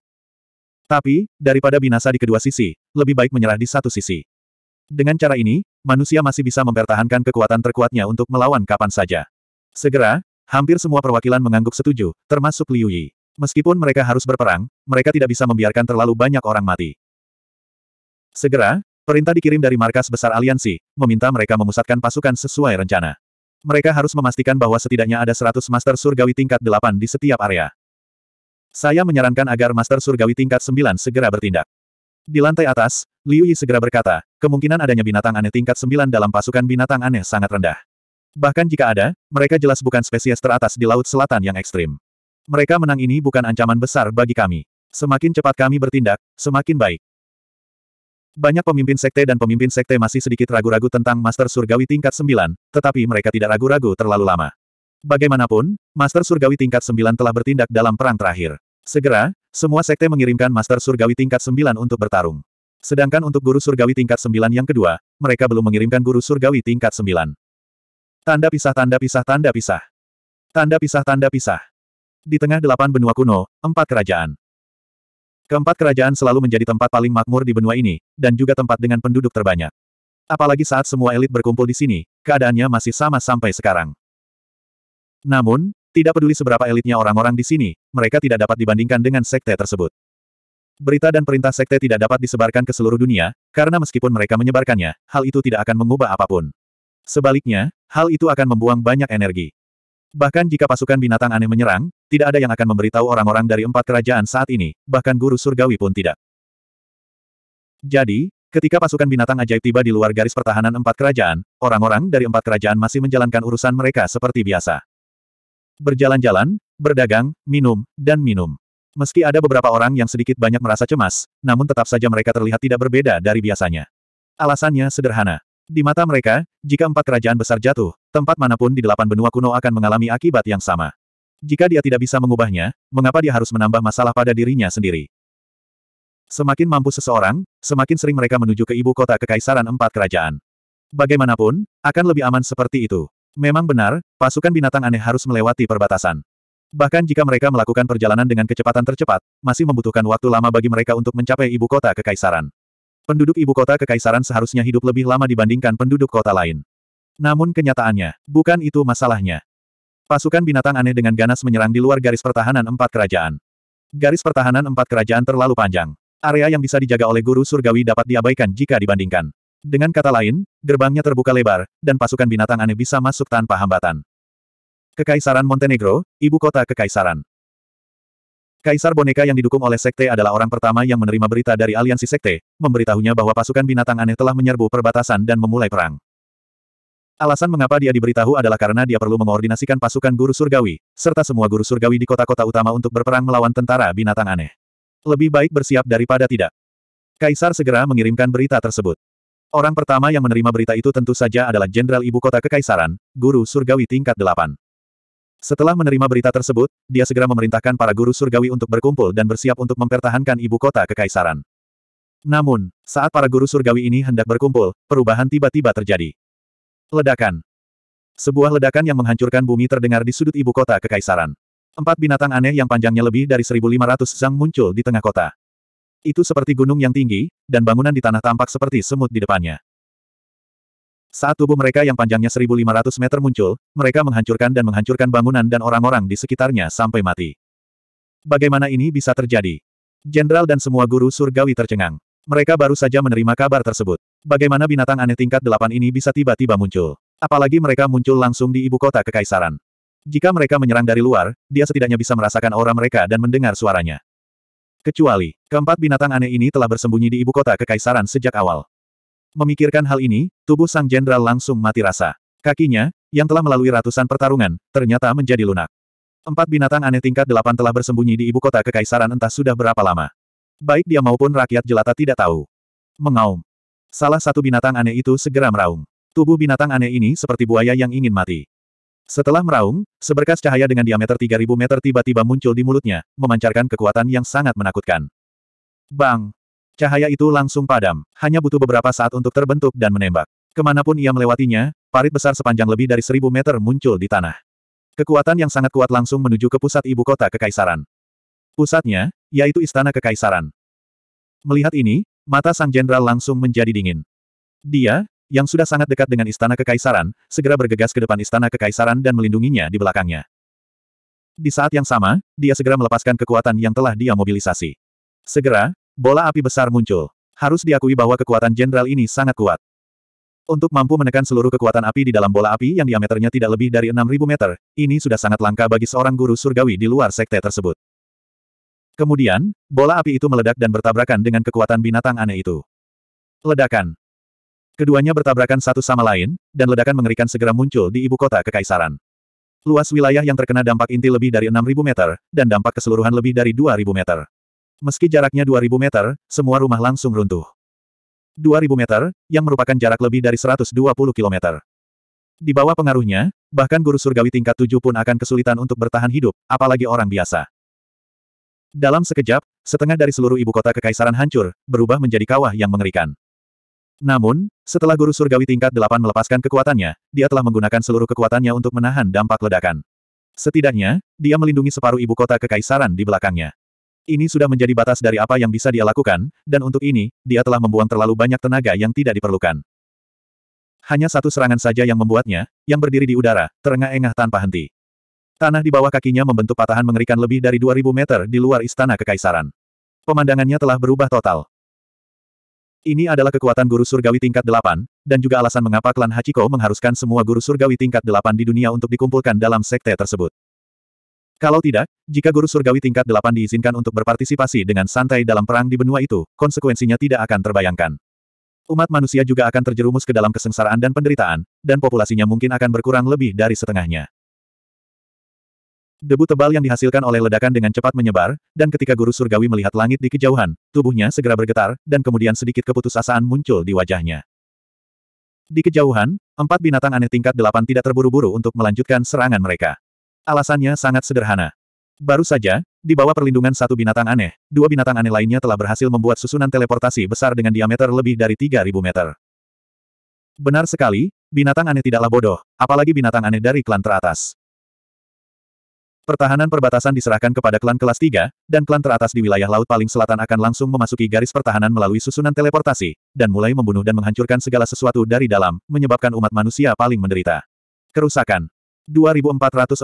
Tapi, daripada binasa di kedua sisi, lebih baik menyerah di satu sisi. Dengan cara ini, manusia masih bisa mempertahankan kekuatan terkuatnya untuk melawan kapan saja. Segera, hampir semua perwakilan mengangguk setuju, termasuk Liu Yi. Meskipun mereka harus berperang, mereka tidak bisa membiarkan terlalu banyak orang mati. Segera, perintah dikirim dari markas besar aliansi, meminta mereka memusatkan pasukan sesuai rencana. Mereka harus memastikan bahwa setidaknya ada 100 master surgawi tingkat 8 di setiap area. Saya menyarankan agar master surgawi tingkat 9 segera bertindak. Di lantai atas, Liu Yi segera berkata, kemungkinan adanya binatang aneh tingkat 9 dalam pasukan binatang aneh sangat rendah. Bahkan jika ada, mereka jelas bukan spesies teratas di Laut Selatan yang ekstrim. Mereka menang ini bukan ancaman besar bagi kami. Semakin cepat kami bertindak, semakin baik. Banyak pemimpin sekte dan pemimpin sekte masih sedikit ragu-ragu tentang Master Surgawi tingkat 9, tetapi mereka tidak ragu-ragu terlalu lama. Bagaimanapun, Master Surgawi tingkat 9 telah bertindak dalam perang terakhir. Segera, semua sekte mengirimkan Master Surgawi tingkat 9 untuk bertarung. Sedangkan untuk Guru Surgawi tingkat 9 yang kedua, mereka belum mengirimkan Guru Surgawi tingkat 9. Tanda pisah tanda pisah tanda pisah. Tanda pisah tanda pisah. Di tengah delapan benua kuno, empat kerajaan. Keempat kerajaan selalu menjadi tempat paling makmur di benua ini, dan juga tempat dengan penduduk terbanyak. Apalagi saat semua elit berkumpul di sini, keadaannya masih sama sampai sekarang. Namun, tidak peduli seberapa elitnya orang-orang di sini, mereka tidak dapat dibandingkan dengan sekte tersebut. Berita dan perintah sekte tidak dapat disebarkan ke seluruh dunia, karena meskipun mereka menyebarkannya, hal itu tidak akan mengubah apapun. Sebaliknya, hal itu akan membuang banyak energi. Bahkan jika pasukan binatang aneh menyerang, tidak ada yang akan memberitahu orang-orang dari empat kerajaan saat ini, bahkan guru surgawi pun tidak. Jadi, ketika pasukan binatang ajaib tiba di luar garis pertahanan empat kerajaan, orang-orang dari empat kerajaan masih menjalankan urusan mereka seperti biasa. Berjalan-jalan, berdagang, minum, dan minum. Meski ada beberapa orang yang sedikit banyak merasa cemas, namun tetap saja mereka terlihat tidak berbeda dari biasanya. Alasannya sederhana. Di mata mereka, jika empat kerajaan besar jatuh, tempat manapun di delapan benua kuno akan mengalami akibat yang sama. Jika dia tidak bisa mengubahnya, mengapa dia harus menambah masalah pada dirinya sendiri? Semakin mampu seseorang, semakin sering mereka menuju ke ibu kota kekaisaran empat kerajaan. Bagaimanapun, akan lebih aman seperti itu. Memang benar, pasukan binatang aneh harus melewati perbatasan. Bahkan jika mereka melakukan perjalanan dengan kecepatan tercepat, masih membutuhkan waktu lama bagi mereka untuk mencapai ibu kota kekaisaran. Penduduk ibu kota kekaisaran seharusnya hidup lebih lama dibandingkan penduduk kota lain. Namun kenyataannya, bukan itu masalahnya. Pasukan binatang aneh dengan ganas menyerang di luar garis pertahanan empat kerajaan. Garis pertahanan empat kerajaan terlalu panjang. Area yang bisa dijaga oleh guru surgawi dapat diabaikan jika dibandingkan. Dengan kata lain, gerbangnya terbuka lebar, dan pasukan binatang aneh bisa masuk tanpa hambatan. Kekaisaran Montenegro, ibu kota kekaisaran. Kaisar Boneka yang didukung oleh Sekte adalah orang pertama yang menerima berita dari aliansi Sekte, memberitahunya bahwa pasukan binatang aneh telah menyerbu perbatasan dan memulai perang. Alasan mengapa dia diberitahu adalah karena dia perlu mengoordinasikan pasukan guru surgawi, serta semua guru surgawi di kota-kota utama untuk berperang melawan tentara binatang aneh. Lebih baik bersiap daripada tidak. Kaisar segera mengirimkan berita tersebut. Orang pertama yang menerima berita itu tentu saja adalah Jenderal Ibu Kota Kekaisaran, Guru Surgawi tingkat 8. Setelah menerima berita tersebut, dia segera memerintahkan para guru surgawi untuk berkumpul dan bersiap untuk mempertahankan ibu kota kekaisaran. Namun, saat para guru surgawi ini hendak berkumpul, perubahan tiba-tiba terjadi. Ledakan. Sebuah ledakan yang menghancurkan bumi terdengar di sudut ibu kota kekaisaran. Empat binatang aneh yang panjangnya lebih dari 1500 zang muncul di tengah kota. Itu seperti gunung yang tinggi, dan bangunan di tanah tampak seperti semut di depannya. Saat tubuh mereka yang panjangnya 1.500 meter muncul, mereka menghancurkan dan menghancurkan bangunan dan orang-orang di sekitarnya sampai mati. Bagaimana ini bisa terjadi? Jenderal dan semua guru surgawi tercengang. Mereka baru saja menerima kabar tersebut. Bagaimana binatang aneh tingkat delapan ini bisa tiba-tiba muncul? Apalagi mereka muncul langsung di ibu kota kekaisaran. Jika mereka menyerang dari luar, dia setidaknya bisa merasakan aura mereka dan mendengar suaranya. Kecuali, keempat binatang aneh ini telah bersembunyi di ibu kota kekaisaran sejak awal. Memikirkan hal ini, tubuh sang jenderal langsung mati rasa. Kakinya, yang telah melalui ratusan pertarungan, ternyata menjadi lunak. Empat binatang aneh tingkat delapan telah bersembunyi di ibu kota kekaisaran entah sudah berapa lama. Baik dia maupun rakyat jelata tidak tahu. Mengaum. Salah satu binatang aneh itu segera meraung. Tubuh binatang aneh ini seperti buaya yang ingin mati. Setelah meraung, seberkas cahaya dengan diameter 3000 meter tiba-tiba muncul di mulutnya, memancarkan kekuatan yang sangat menakutkan. Bang! Cahaya itu langsung padam, hanya butuh beberapa saat untuk terbentuk dan menembak. Kemanapun ia melewatinya, parit besar sepanjang lebih dari seribu meter muncul di tanah. Kekuatan yang sangat kuat langsung menuju ke pusat ibu kota kekaisaran. Pusatnya, yaitu Istana Kekaisaran. Melihat ini, mata sang jenderal langsung menjadi dingin. Dia, yang sudah sangat dekat dengan Istana Kekaisaran, segera bergegas ke depan Istana Kekaisaran dan melindunginya di belakangnya. Di saat yang sama, dia segera melepaskan kekuatan yang telah dia mobilisasi. Segera, Bola api besar muncul. Harus diakui bahwa kekuatan jenderal ini sangat kuat. Untuk mampu menekan seluruh kekuatan api di dalam bola api yang diameternya tidak lebih dari 6.000 meter, ini sudah sangat langka bagi seorang guru surgawi di luar sekte tersebut. Kemudian, bola api itu meledak dan bertabrakan dengan kekuatan binatang aneh itu. Ledakan. Keduanya bertabrakan satu sama lain, dan ledakan mengerikan segera muncul di ibu kota kekaisaran. Luas wilayah yang terkena dampak inti lebih dari 6.000 meter, dan dampak keseluruhan lebih dari 2.000 meter. Meski jaraknya 2000 meter, semua rumah langsung runtuh. 2000 meter, yang merupakan jarak lebih dari 120 kilometer. Di bawah pengaruhnya, bahkan guru surgawi tingkat 7 pun akan kesulitan untuk bertahan hidup, apalagi orang biasa. Dalam sekejap, setengah dari seluruh ibu kota kekaisaran hancur, berubah menjadi kawah yang mengerikan. Namun, setelah guru surgawi tingkat 8 melepaskan kekuatannya, dia telah menggunakan seluruh kekuatannya untuk menahan dampak ledakan. Setidaknya, dia melindungi separuh ibu kota kekaisaran di belakangnya. Ini sudah menjadi batas dari apa yang bisa dia lakukan, dan untuk ini, dia telah membuang terlalu banyak tenaga yang tidak diperlukan. Hanya satu serangan saja yang membuatnya, yang berdiri di udara, terengah-engah tanpa henti. Tanah di bawah kakinya membentuk patahan mengerikan lebih dari 2000 meter di luar istana kekaisaran. Pemandangannya telah berubah total. Ini adalah kekuatan guru surgawi tingkat 8, dan juga alasan mengapa klan Hachiko mengharuskan semua guru surgawi tingkat 8 di dunia untuk dikumpulkan dalam sekte tersebut. Kalau tidak, jika guru surgawi tingkat 8 diizinkan untuk berpartisipasi dengan santai dalam perang di benua itu, konsekuensinya tidak akan terbayangkan. Umat manusia juga akan terjerumus ke dalam kesengsaraan dan penderitaan, dan populasinya mungkin akan berkurang lebih dari setengahnya. Debu tebal yang dihasilkan oleh ledakan dengan cepat menyebar, dan ketika guru surgawi melihat langit di kejauhan, tubuhnya segera bergetar, dan kemudian sedikit keputusasaan muncul di wajahnya. Di kejauhan, empat binatang aneh tingkat delapan tidak terburu-buru untuk melanjutkan serangan mereka. Alasannya sangat sederhana. Baru saja, di bawah perlindungan satu binatang aneh, dua binatang aneh lainnya telah berhasil membuat susunan teleportasi besar dengan diameter lebih dari 3.000 meter. Benar sekali, binatang aneh tidaklah bodoh, apalagi binatang aneh dari klan teratas. Pertahanan perbatasan diserahkan kepada klan kelas 3, dan klan teratas di wilayah laut paling selatan akan langsung memasuki garis pertahanan melalui susunan teleportasi, dan mulai membunuh dan menghancurkan segala sesuatu dari dalam, menyebabkan umat manusia paling menderita. Kerusakan 2445.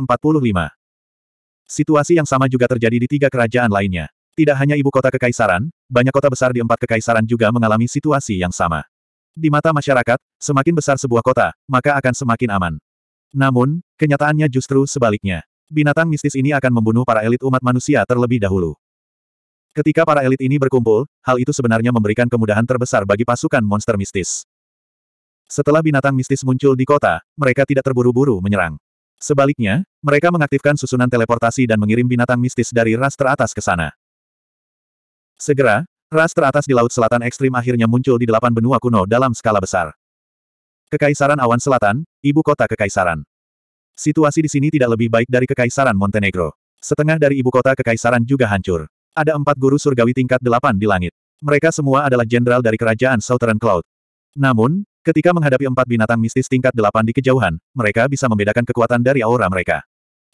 Situasi yang sama juga terjadi di tiga kerajaan lainnya. Tidak hanya ibu kota kekaisaran, banyak kota besar di empat kekaisaran juga mengalami situasi yang sama. Di mata masyarakat, semakin besar sebuah kota, maka akan semakin aman. Namun, kenyataannya justru sebaliknya. Binatang mistis ini akan membunuh para elit umat manusia terlebih dahulu. Ketika para elit ini berkumpul, hal itu sebenarnya memberikan kemudahan terbesar bagi pasukan monster mistis. Setelah binatang mistis muncul di kota, mereka tidak terburu-buru menyerang. Sebaliknya, mereka mengaktifkan susunan teleportasi dan mengirim binatang mistis dari ras teratas ke sana. Segera, ras teratas di Laut Selatan Ekstrim akhirnya muncul di delapan benua kuno dalam skala besar. Kekaisaran Awan Selatan, ibu kota Kekaisaran. Situasi di sini tidak lebih baik dari Kekaisaran Montenegro. Setengah dari ibu kota Kekaisaran juga hancur. Ada empat guru surgawi tingkat delapan di langit. Mereka semua adalah jenderal dari kerajaan Southern Cloud. Namun, Ketika menghadapi empat binatang mistis tingkat delapan di kejauhan, mereka bisa membedakan kekuatan dari aura mereka.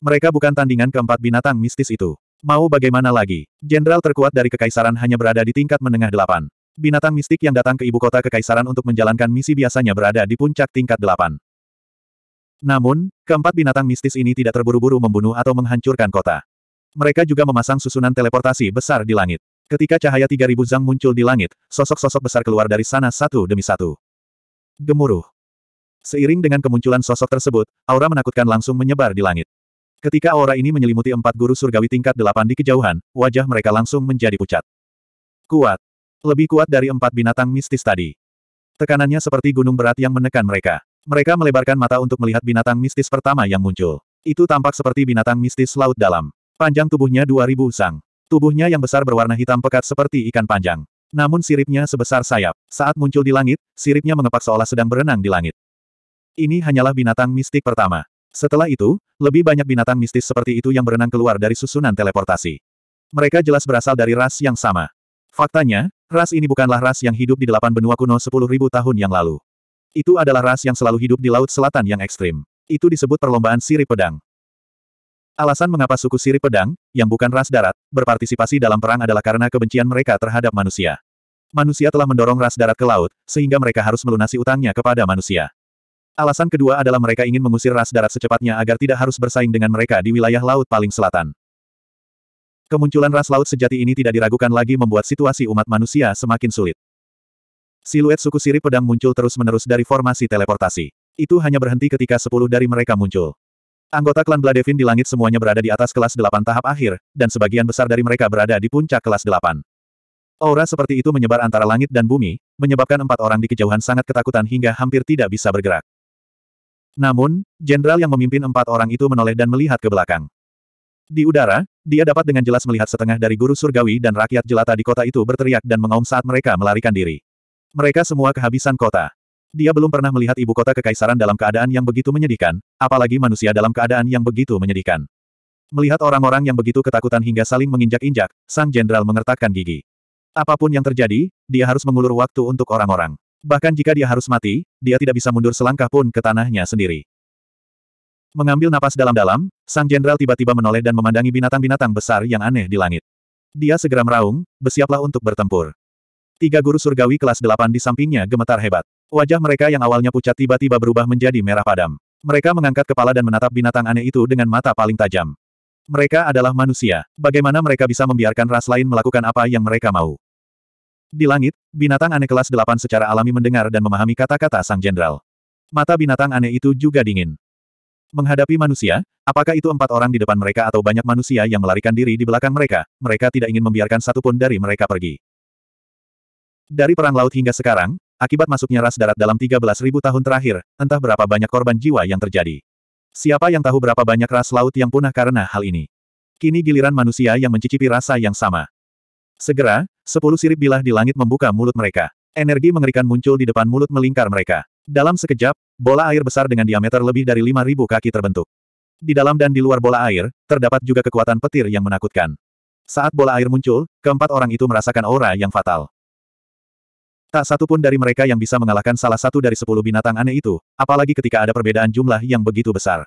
Mereka bukan tandingan keempat binatang mistis itu. Mau bagaimana lagi? Jenderal terkuat dari kekaisaran hanya berada di tingkat menengah delapan. Binatang mistik yang datang ke ibu kota kekaisaran untuk menjalankan misi biasanya berada di puncak tingkat delapan. Namun, keempat binatang mistis ini tidak terburu-buru membunuh atau menghancurkan kota. Mereka juga memasang susunan teleportasi besar di langit. Ketika cahaya 3000 Zang muncul di langit, sosok-sosok besar keluar dari sana satu demi satu. Gemuruh. Seiring dengan kemunculan sosok tersebut, aura menakutkan langsung menyebar di langit. Ketika aura ini menyelimuti empat guru surgawi tingkat delapan di kejauhan, wajah mereka langsung menjadi pucat. Kuat. Lebih kuat dari empat binatang mistis tadi. Tekanannya seperti gunung berat yang menekan mereka. Mereka melebarkan mata untuk melihat binatang mistis pertama yang muncul. Itu tampak seperti binatang mistis laut dalam. Panjang tubuhnya 2000 usang. Tubuhnya yang besar berwarna hitam pekat seperti ikan panjang. Namun siripnya sebesar sayap. Saat muncul di langit, siripnya mengepak seolah sedang berenang di langit. Ini hanyalah binatang mistik pertama. Setelah itu, lebih banyak binatang mistis seperti itu yang berenang keluar dari susunan teleportasi. Mereka jelas berasal dari ras yang sama. Faktanya, ras ini bukanlah ras yang hidup di delapan benua kuno sepuluh ribu tahun yang lalu. Itu adalah ras yang selalu hidup di Laut Selatan yang ekstrim. Itu disebut perlombaan sirip pedang. Alasan mengapa suku Siri pedang, yang bukan ras darat, berpartisipasi dalam perang adalah karena kebencian mereka terhadap manusia. Manusia telah mendorong ras darat ke laut, sehingga mereka harus melunasi utangnya kepada manusia. Alasan kedua adalah mereka ingin mengusir ras darat secepatnya agar tidak harus bersaing dengan mereka di wilayah laut paling selatan. Kemunculan ras laut sejati ini tidak diragukan lagi membuat situasi umat manusia semakin sulit. Siluet suku Siri pedang muncul terus-menerus dari formasi teleportasi. Itu hanya berhenti ketika sepuluh dari mereka muncul. Anggota klan Bladevin di langit semuanya berada di atas kelas 8 tahap akhir, dan sebagian besar dari mereka berada di puncak kelas 8. Aura seperti itu menyebar antara langit dan bumi, menyebabkan empat orang di kejauhan sangat ketakutan hingga hampir tidak bisa bergerak. Namun, jenderal yang memimpin empat orang itu menoleh dan melihat ke belakang. Di udara, dia dapat dengan jelas melihat setengah dari guru surgawi dan rakyat jelata di kota itu berteriak dan mengaum saat mereka melarikan diri. Mereka semua kehabisan kota. Dia belum pernah melihat ibu kota kekaisaran dalam keadaan yang begitu menyedihkan, apalagi manusia dalam keadaan yang begitu menyedihkan. Melihat orang-orang yang begitu ketakutan hingga saling menginjak-injak, sang jenderal mengertakkan gigi. Apapun yang terjadi, dia harus mengulur waktu untuk orang-orang. Bahkan jika dia harus mati, dia tidak bisa mundur selangkah pun ke tanahnya sendiri. Mengambil napas dalam-dalam, sang jenderal tiba-tiba menoleh dan memandangi binatang-binatang besar yang aneh di langit. Dia segera meraung, bersiaplah untuk bertempur. Tiga guru surgawi kelas delapan di sampingnya gemetar hebat. Wajah mereka yang awalnya pucat tiba-tiba berubah menjadi merah padam. Mereka mengangkat kepala dan menatap binatang aneh itu dengan mata paling tajam. Mereka adalah manusia. Bagaimana mereka bisa membiarkan ras lain melakukan apa yang mereka mau? Di langit, binatang aneh kelas 8 secara alami mendengar dan memahami kata-kata sang jenderal. Mata binatang aneh itu juga dingin. Menghadapi manusia, apakah itu empat orang di depan mereka atau banyak manusia yang melarikan diri di belakang mereka, mereka tidak ingin membiarkan satupun dari mereka pergi. Dari perang laut hingga sekarang, Akibat masuknya ras darat dalam 13.000 tahun terakhir, entah berapa banyak korban jiwa yang terjadi. Siapa yang tahu berapa banyak ras laut yang punah karena hal ini? Kini giliran manusia yang mencicipi rasa yang sama. Segera, sepuluh sirip bilah di langit membuka mulut mereka. Energi mengerikan muncul di depan mulut melingkar mereka. Dalam sekejap, bola air besar dengan diameter lebih dari 5.000 kaki terbentuk. Di dalam dan di luar bola air, terdapat juga kekuatan petir yang menakutkan. Saat bola air muncul, keempat orang itu merasakan aura yang fatal. Tak satu pun dari mereka yang bisa mengalahkan salah satu dari sepuluh binatang aneh itu, apalagi ketika ada perbedaan jumlah yang begitu besar.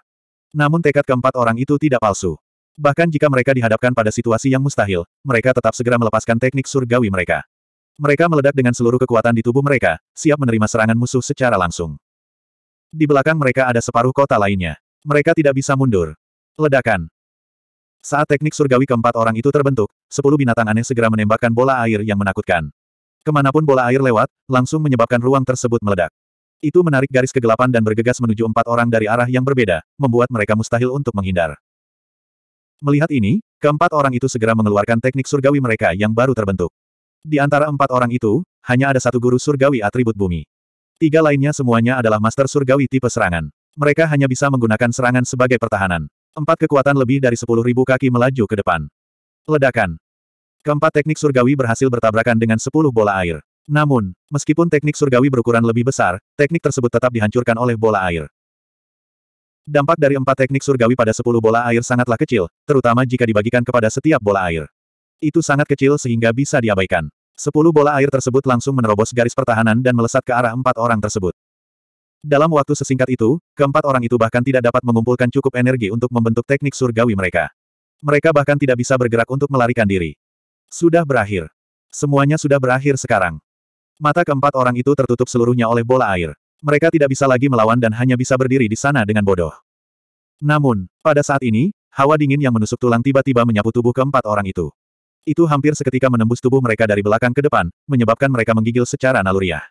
Namun tekad keempat orang itu tidak palsu. Bahkan jika mereka dihadapkan pada situasi yang mustahil, mereka tetap segera melepaskan teknik surgawi mereka. Mereka meledak dengan seluruh kekuatan di tubuh mereka, siap menerima serangan musuh secara langsung. Di belakang mereka ada separuh kota lainnya. Mereka tidak bisa mundur. Ledakan. Saat teknik surgawi keempat orang itu terbentuk, sepuluh binatang aneh segera menembakkan bola air yang menakutkan. Kemanapun bola air lewat, langsung menyebabkan ruang tersebut meledak. Itu menarik garis kegelapan dan bergegas menuju empat orang dari arah yang berbeda, membuat mereka mustahil untuk menghindar. Melihat ini, keempat orang itu segera mengeluarkan teknik surgawi mereka yang baru terbentuk. Di antara empat orang itu, hanya ada satu guru surgawi atribut bumi. Tiga lainnya semuanya adalah master surgawi tipe serangan. Mereka hanya bisa menggunakan serangan sebagai pertahanan. Empat kekuatan lebih dari sepuluh ribu kaki melaju ke depan. Ledakan. Keempat teknik surgawi berhasil bertabrakan dengan sepuluh bola air. Namun, meskipun teknik surgawi berukuran lebih besar, teknik tersebut tetap dihancurkan oleh bola air. Dampak dari empat teknik surgawi pada sepuluh bola air sangatlah kecil, terutama jika dibagikan kepada setiap bola air. Itu sangat kecil sehingga bisa diabaikan. Sepuluh bola air tersebut langsung menerobos garis pertahanan dan melesat ke arah empat orang tersebut. Dalam waktu sesingkat itu, keempat orang itu bahkan tidak dapat mengumpulkan cukup energi untuk membentuk teknik surgawi mereka. Mereka bahkan tidak bisa bergerak untuk melarikan diri. Sudah berakhir. Semuanya sudah berakhir sekarang. Mata keempat orang itu tertutup seluruhnya oleh bola air. Mereka tidak bisa lagi melawan dan hanya bisa berdiri di sana dengan bodoh. Namun, pada saat ini, hawa dingin yang menusuk tulang tiba-tiba menyapu tubuh keempat orang itu. Itu hampir seketika menembus tubuh mereka dari belakang ke depan, menyebabkan mereka menggigil secara naluriah.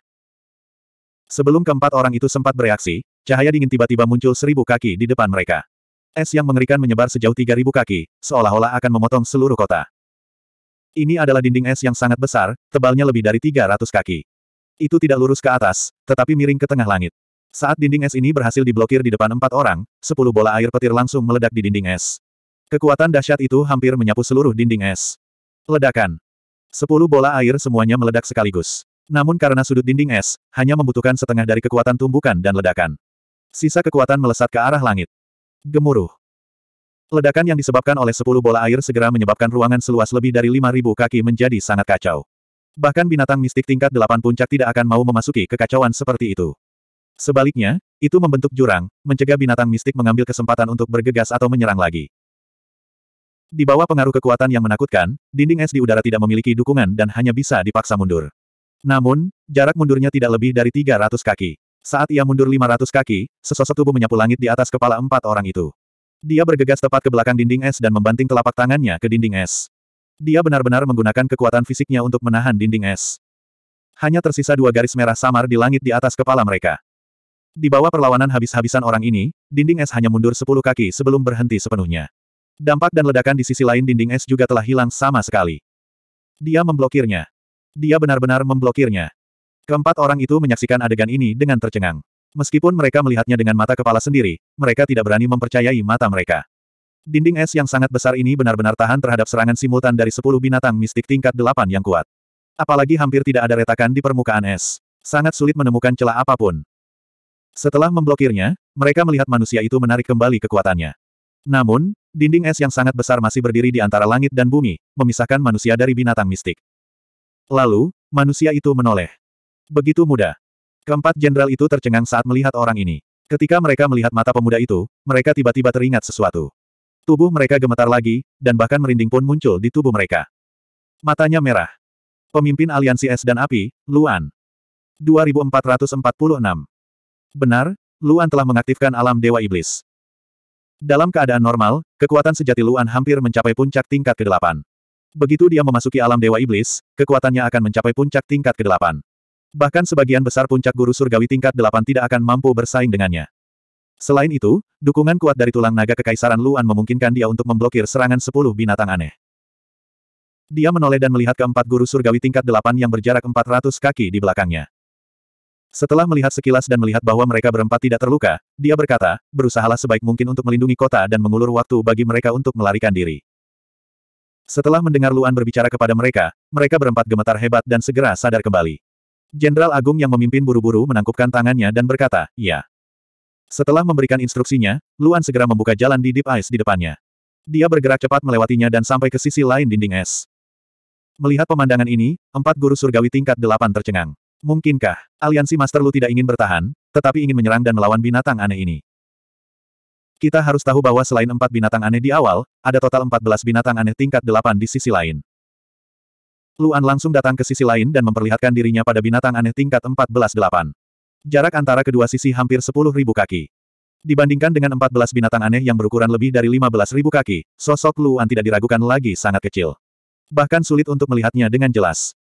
Sebelum keempat orang itu sempat bereaksi, cahaya dingin tiba-tiba muncul seribu kaki di depan mereka. Es yang mengerikan menyebar sejauh tiga ribu kaki, seolah-olah akan memotong seluruh kota. Ini adalah dinding es yang sangat besar, tebalnya lebih dari 300 kaki. Itu tidak lurus ke atas, tetapi miring ke tengah langit. Saat dinding es ini berhasil diblokir di depan empat orang, sepuluh bola air petir langsung meledak di dinding es. Kekuatan dahsyat itu hampir menyapu seluruh dinding es. Ledakan. Sepuluh bola air semuanya meledak sekaligus. Namun karena sudut dinding es, hanya membutuhkan setengah dari kekuatan tumbukan dan ledakan. Sisa kekuatan melesat ke arah langit. Gemuruh. Ledakan yang disebabkan oleh sepuluh bola air segera menyebabkan ruangan seluas lebih dari lima ribu kaki menjadi sangat kacau. Bahkan binatang mistik tingkat delapan puncak tidak akan mau memasuki kekacauan seperti itu. Sebaliknya, itu membentuk jurang, mencegah binatang mistik mengambil kesempatan untuk bergegas atau menyerang lagi. Di bawah pengaruh kekuatan yang menakutkan, dinding es di udara tidak memiliki dukungan dan hanya bisa dipaksa mundur. Namun, jarak mundurnya tidak lebih dari 300 kaki. Saat ia mundur 500 kaki, sesosok tubuh menyapu langit di atas kepala empat orang itu. Dia bergegas tepat ke belakang dinding es dan membanting telapak tangannya ke dinding es. Dia benar-benar menggunakan kekuatan fisiknya untuk menahan dinding es. Hanya tersisa dua garis merah samar di langit di atas kepala mereka. Di bawah perlawanan habis-habisan orang ini, dinding es hanya mundur sepuluh kaki sebelum berhenti sepenuhnya. Dampak dan ledakan di sisi lain dinding es juga telah hilang sama sekali. Dia memblokirnya. Dia benar-benar memblokirnya. Keempat orang itu menyaksikan adegan ini dengan tercengang. Meskipun mereka melihatnya dengan mata kepala sendiri, mereka tidak berani mempercayai mata mereka. Dinding es yang sangat besar ini benar-benar tahan terhadap serangan simultan dari sepuluh binatang mistik tingkat delapan yang kuat. Apalagi hampir tidak ada retakan di permukaan es. Sangat sulit menemukan celah apapun. Setelah memblokirnya, mereka melihat manusia itu menarik kembali kekuatannya. Namun, dinding es yang sangat besar masih berdiri di antara langit dan bumi, memisahkan manusia dari binatang mistik. Lalu, manusia itu menoleh. Begitu mudah, Keempat jenderal itu tercengang saat melihat orang ini. Ketika mereka melihat mata pemuda itu, mereka tiba-tiba teringat sesuatu. Tubuh mereka gemetar lagi, dan bahkan merinding pun muncul di tubuh mereka. Matanya merah. Pemimpin aliansi es dan api, Luan. 2446. Benar, Luan telah mengaktifkan alam Dewa Iblis. Dalam keadaan normal, kekuatan sejati Luan hampir mencapai puncak tingkat ke-8. Begitu dia memasuki alam Dewa Iblis, kekuatannya akan mencapai puncak tingkat ke-8. Bahkan sebagian besar puncak guru surgawi tingkat delapan tidak akan mampu bersaing dengannya. Selain itu, dukungan kuat dari tulang naga kekaisaran Luan memungkinkan dia untuk memblokir serangan sepuluh binatang aneh. Dia menoleh dan melihat keempat guru surgawi tingkat delapan yang berjarak 400 kaki di belakangnya. Setelah melihat sekilas dan melihat bahwa mereka berempat tidak terluka, dia berkata, berusahalah sebaik mungkin untuk melindungi kota dan mengulur waktu bagi mereka untuk melarikan diri. Setelah mendengar Luan berbicara kepada mereka, mereka berempat gemetar hebat dan segera sadar kembali. Jenderal Agung yang memimpin buru-buru menangkupkan tangannya dan berkata, ya. Setelah memberikan instruksinya, Luan segera membuka jalan di Deep Ice di depannya. Dia bergerak cepat melewatinya dan sampai ke sisi lain dinding es. Melihat pemandangan ini, empat guru surgawi tingkat delapan tercengang. Mungkinkah, aliansi Master Lu tidak ingin bertahan, tetapi ingin menyerang dan melawan binatang aneh ini? Kita harus tahu bahwa selain empat binatang aneh di awal, ada total empat belas binatang aneh tingkat delapan di sisi lain. Luan langsung datang ke sisi lain dan memperlihatkan dirinya pada binatang aneh tingkat 14-8. Jarak antara kedua sisi hampir 10.000 kaki. Dibandingkan dengan 14 binatang aneh yang berukuran lebih dari 15.000 kaki, sosok Luan tidak diragukan lagi sangat kecil. Bahkan sulit untuk melihatnya dengan jelas.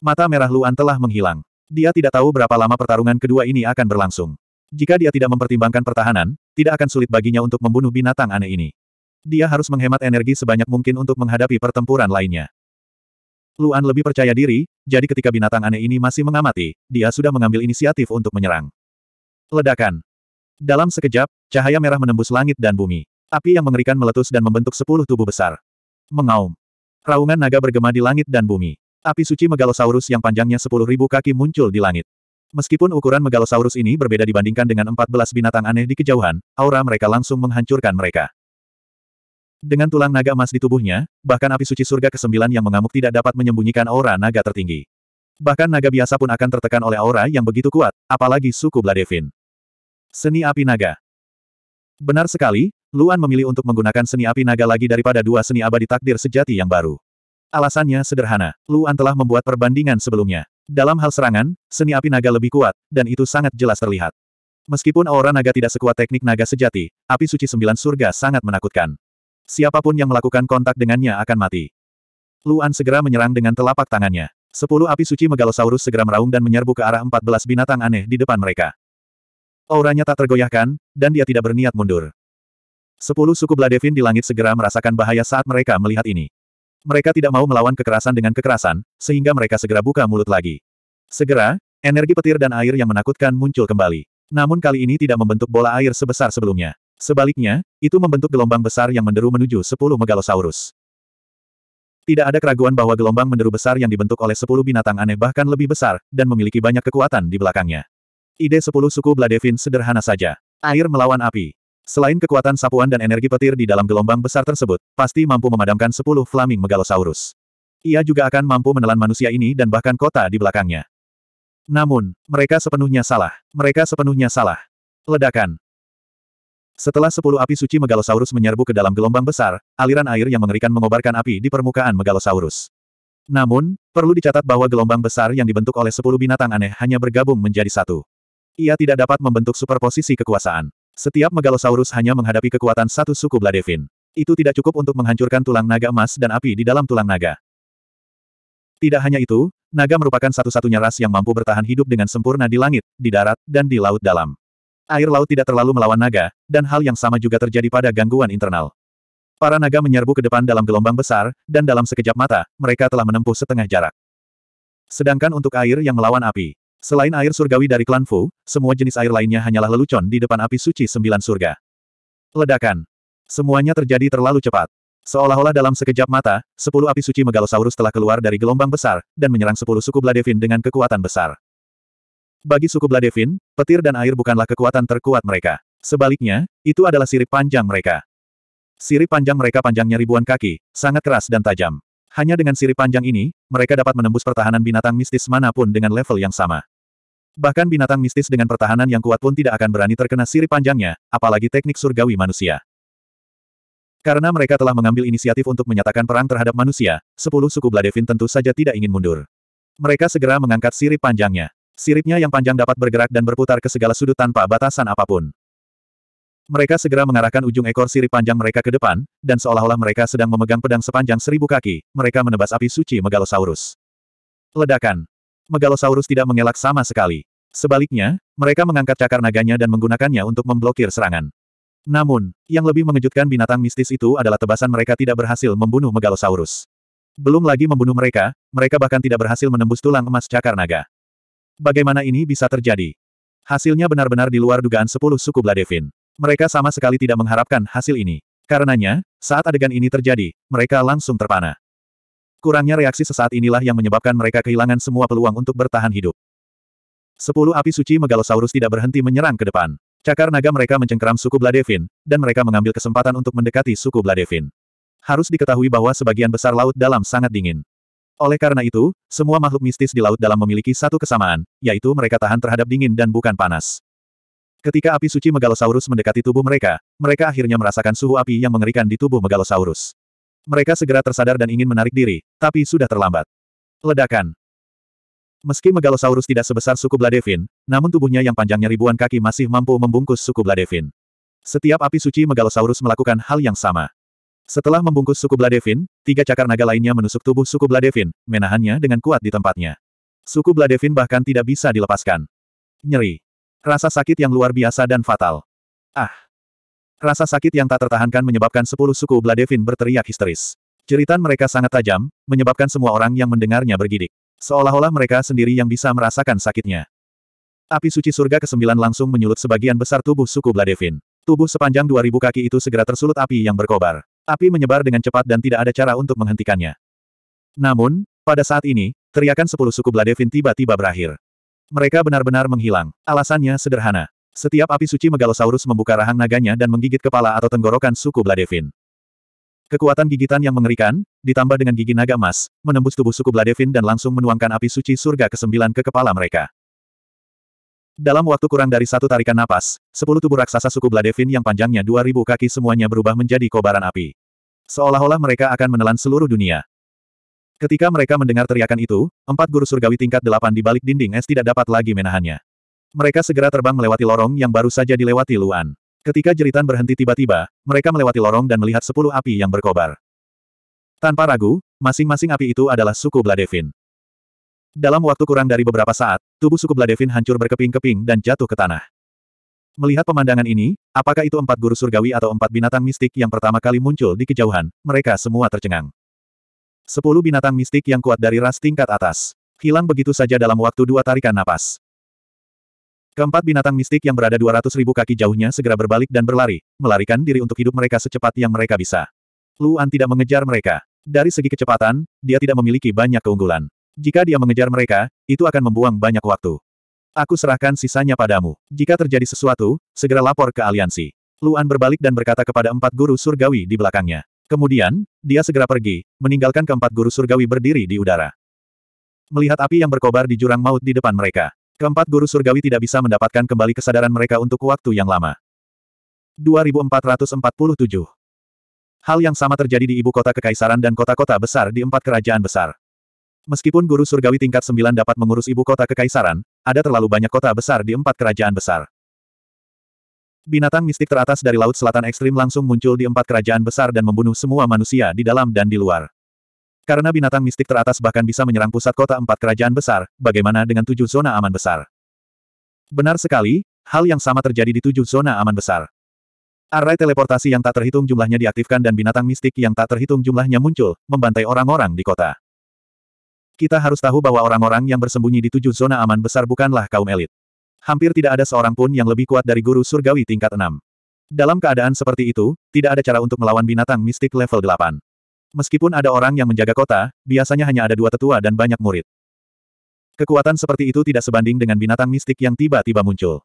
Mata merah Luan telah menghilang. Dia tidak tahu berapa lama pertarungan kedua ini akan berlangsung. Jika dia tidak mempertimbangkan pertahanan, tidak akan sulit baginya untuk membunuh binatang aneh ini. Dia harus menghemat energi sebanyak mungkin untuk menghadapi pertempuran lainnya. Luan lebih percaya diri, jadi ketika binatang aneh ini masih mengamati, dia sudah mengambil inisiatif untuk menyerang. Ledakan. Dalam sekejap, cahaya merah menembus langit dan bumi. Api yang mengerikan meletus dan membentuk sepuluh tubuh besar. Mengaum. Raungan naga bergema di langit dan bumi. Api suci Megalosaurus yang panjangnya sepuluh ribu kaki muncul di langit. Meskipun ukuran Megalosaurus ini berbeda dibandingkan dengan empat belas binatang aneh di kejauhan, aura mereka langsung menghancurkan mereka. Dengan tulang naga emas di tubuhnya, bahkan api suci surga ke-9 yang mengamuk tidak dapat menyembunyikan aura naga tertinggi. Bahkan naga biasa pun akan tertekan oleh aura yang begitu kuat, apalagi suku Bladevin. Seni api naga. Benar sekali, Luan memilih untuk menggunakan seni api naga lagi daripada dua seni abadi takdir sejati yang baru. Alasannya sederhana, Luan telah membuat perbandingan sebelumnya. Dalam hal serangan, seni api naga lebih kuat, dan itu sangat jelas terlihat. Meskipun aura naga tidak sekuat teknik naga sejati, api suci sembilan surga sangat menakutkan. Siapapun yang melakukan kontak dengannya akan mati. Luan segera menyerang dengan telapak tangannya. Sepuluh api suci Megalosaurus segera meraung dan menyerbu ke arah empat belas binatang aneh di depan mereka. Auranya tak tergoyahkan, dan dia tidak berniat mundur. Sepuluh suku Bladevin di langit segera merasakan bahaya saat mereka melihat ini. Mereka tidak mau melawan kekerasan dengan kekerasan, sehingga mereka segera buka mulut lagi. Segera, energi petir dan air yang menakutkan muncul kembali. Namun kali ini tidak membentuk bola air sebesar sebelumnya. Sebaliknya, itu membentuk gelombang besar yang menderu menuju 10 megalosaurus. Tidak ada keraguan bahwa gelombang menderu besar yang dibentuk oleh 10 binatang aneh bahkan lebih besar, dan memiliki banyak kekuatan di belakangnya. Ide 10 suku Bladevin sederhana saja. Air melawan api. Selain kekuatan sapuan dan energi petir di dalam gelombang besar tersebut, pasti mampu memadamkan 10 flaming megalosaurus. Ia juga akan mampu menelan manusia ini dan bahkan kota di belakangnya. Namun, mereka sepenuhnya salah. Mereka sepenuhnya salah. Ledakan. Setelah sepuluh api suci Megalosaurus menyerbu ke dalam gelombang besar, aliran air yang mengerikan mengobarkan api di permukaan Megalosaurus. Namun, perlu dicatat bahwa gelombang besar yang dibentuk oleh sepuluh binatang aneh hanya bergabung menjadi satu. Ia tidak dapat membentuk superposisi kekuasaan. Setiap Megalosaurus hanya menghadapi kekuatan satu suku Bladevin. Itu tidak cukup untuk menghancurkan tulang naga emas dan api di dalam tulang naga. Tidak hanya itu, naga merupakan satu-satunya ras yang mampu bertahan hidup dengan sempurna di langit, di darat, dan di laut dalam. Air laut tidak terlalu melawan naga, dan hal yang sama juga terjadi pada gangguan internal. Para naga menyerbu ke depan dalam gelombang besar, dan dalam sekejap mata, mereka telah menempuh setengah jarak. Sedangkan untuk air yang melawan api, selain air surgawi dari klan Fu, semua jenis air lainnya hanyalah lelucon di depan api suci sembilan surga. Ledakan. Semuanya terjadi terlalu cepat. Seolah-olah dalam sekejap mata, sepuluh api suci megalosaurus telah keluar dari gelombang besar, dan menyerang sepuluh suku Bladevin dengan kekuatan besar. Bagi suku Bladevin, petir dan air bukanlah kekuatan terkuat mereka. Sebaliknya, itu adalah sirip panjang mereka. Sirip panjang mereka panjangnya ribuan kaki, sangat keras dan tajam. Hanya dengan sirip panjang ini, mereka dapat menembus pertahanan binatang mistis manapun dengan level yang sama. Bahkan binatang mistis dengan pertahanan yang kuat pun tidak akan berani terkena sirip panjangnya, apalagi teknik surgawi manusia. Karena mereka telah mengambil inisiatif untuk menyatakan perang terhadap manusia, sepuluh suku Bladevin tentu saja tidak ingin mundur. Mereka segera mengangkat sirip panjangnya. Siripnya yang panjang dapat bergerak dan berputar ke segala sudut tanpa batasan apapun. Mereka segera mengarahkan ujung ekor sirip panjang mereka ke depan, dan seolah-olah mereka sedang memegang pedang sepanjang seribu kaki, mereka menebas api suci Megalosaurus. Ledakan. Megalosaurus tidak mengelak sama sekali. Sebaliknya, mereka mengangkat cakar naganya dan menggunakannya untuk memblokir serangan. Namun, yang lebih mengejutkan binatang mistis itu adalah tebasan mereka tidak berhasil membunuh Megalosaurus. Belum lagi membunuh mereka, mereka bahkan tidak berhasil menembus tulang emas cakar naga. Bagaimana ini bisa terjadi? Hasilnya benar-benar di luar dugaan sepuluh suku Bladevin. Mereka sama sekali tidak mengharapkan hasil ini. Karenanya, saat adegan ini terjadi, mereka langsung terpana. Kurangnya reaksi sesaat inilah yang menyebabkan mereka kehilangan semua peluang untuk bertahan hidup. Sepuluh api suci Megalosaurus tidak berhenti menyerang ke depan. Cakar naga mereka mencengkeram suku Bladevin, dan mereka mengambil kesempatan untuk mendekati suku Bladevin. Harus diketahui bahwa sebagian besar laut dalam sangat dingin. Oleh karena itu, semua makhluk mistis di laut dalam memiliki satu kesamaan, yaitu mereka tahan terhadap dingin dan bukan panas. Ketika api suci Megalosaurus mendekati tubuh mereka, mereka akhirnya merasakan suhu api yang mengerikan di tubuh Megalosaurus. Mereka segera tersadar dan ingin menarik diri, tapi sudah terlambat. Ledakan. Meski Megalosaurus tidak sebesar suku Bladevin, namun tubuhnya yang panjangnya ribuan kaki masih mampu membungkus suku Bladevin. Setiap api suci Megalosaurus melakukan hal yang sama. Setelah membungkus suku Bladevin, tiga cakar naga lainnya menusuk tubuh suku Bladevin, menahannya dengan kuat di tempatnya. Suku Bladevin bahkan tidak bisa dilepaskan. Nyeri. Rasa sakit yang luar biasa dan fatal. Ah. Rasa sakit yang tak tertahankan menyebabkan sepuluh suku Bladevin berteriak histeris. Jeritan mereka sangat tajam, menyebabkan semua orang yang mendengarnya bergidik. Seolah-olah mereka sendiri yang bisa merasakan sakitnya. Api suci surga ke-9 langsung menyulut sebagian besar tubuh suku Bladevin. Tubuh sepanjang 2000 kaki itu segera tersulut api yang berkobar. Api menyebar dengan cepat dan tidak ada cara untuk menghentikannya. Namun, pada saat ini, teriakan sepuluh suku Bladevin tiba-tiba berakhir. Mereka benar-benar menghilang. Alasannya sederhana. Setiap api suci Megalosaurus membuka rahang naganya dan menggigit kepala atau tenggorokan suku Bladevin. Kekuatan gigitan yang mengerikan, ditambah dengan gigi naga emas, menembus tubuh suku Bladevin dan langsung menuangkan api suci surga ke-9 ke kepala mereka. Dalam waktu kurang dari satu tarikan napas, sepuluh tubuh raksasa suku Bladevin yang panjangnya 2000 kaki semuanya berubah menjadi kobaran api. Seolah-olah mereka akan menelan seluruh dunia. Ketika mereka mendengar teriakan itu, empat guru surgawi tingkat delapan di balik dinding es tidak dapat lagi menahannya. Mereka segera terbang melewati lorong yang baru saja dilewati Luan. Ketika jeritan berhenti tiba-tiba, mereka melewati lorong dan melihat sepuluh api yang berkobar. Tanpa ragu, masing-masing api itu adalah suku Bladevin. Dalam waktu kurang dari beberapa saat, tubuh suku Bladevin hancur berkeping-keping dan jatuh ke tanah. Melihat pemandangan ini, apakah itu empat guru surgawi atau empat binatang mistik yang pertama kali muncul di kejauhan, mereka semua tercengang. Sepuluh binatang mistik yang kuat dari ras tingkat atas. Hilang begitu saja dalam waktu dua tarikan napas. Keempat binatang mistik yang berada dua ratus ribu kaki jauhnya segera berbalik dan berlari, melarikan diri untuk hidup mereka secepat yang mereka bisa. Luan tidak mengejar mereka. Dari segi kecepatan, dia tidak memiliki banyak keunggulan. Jika dia mengejar mereka, itu akan membuang banyak waktu. Aku serahkan sisanya padamu. Jika terjadi sesuatu, segera lapor ke aliansi. Luan berbalik dan berkata kepada empat guru surgawi di belakangnya. Kemudian, dia segera pergi, meninggalkan keempat guru surgawi berdiri di udara. Melihat api yang berkobar di jurang maut di depan mereka, keempat guru surgawi tidak bisa mendapatkan kembali kesadaran mereka untuk waktu yang lama. 2447 Hal yang sama terjadi di ibu kota kekaisaran dan kota-kota besar di empat kerajaan besar. Meskipun guru surgawi tingkat 9 dapat mengurus ibu kota kekaisaran, ada terlalu banyak kota besar di empat kerajaan besar. Binatang mistik teratas dari Laut Selatan Ekstrim langsung muncul di empat kerajaan besar dan membunuh semua manusia di dalam dan di luar. Karena binatang mistik teratas bahkan bisa menyerang pusat kota empat kerajaan besar, bagaimana dengan tujuh zona aman besar? Benar sekali, hal yang sama terjadi di tujuh zona aman besar. Array teleportasi yang tak terhitung jumlahnya diaktifkan dan binatang mistik yang tak terhitung jumlahnya muncul, membantai orang-orang di kota. Kita harus tahu bahwa orang-orang yang bersembunyi di tujuh zona aman besar bukanlah kaum elit. Hampir tidak ada seorang pun yang lebih kuat dari guru surgawi tingkat enam. Dalam keadaan seperti itu, tidak ada cara untuk melawan binatang mistik level 8. Meskipun ada orang yang menjaga kota, biasanya hanya ada dua tetua dan banyak murid. Kekuatan seperti itu tidak sebanding dengan binatang mistik yang tiba-tiba muncul.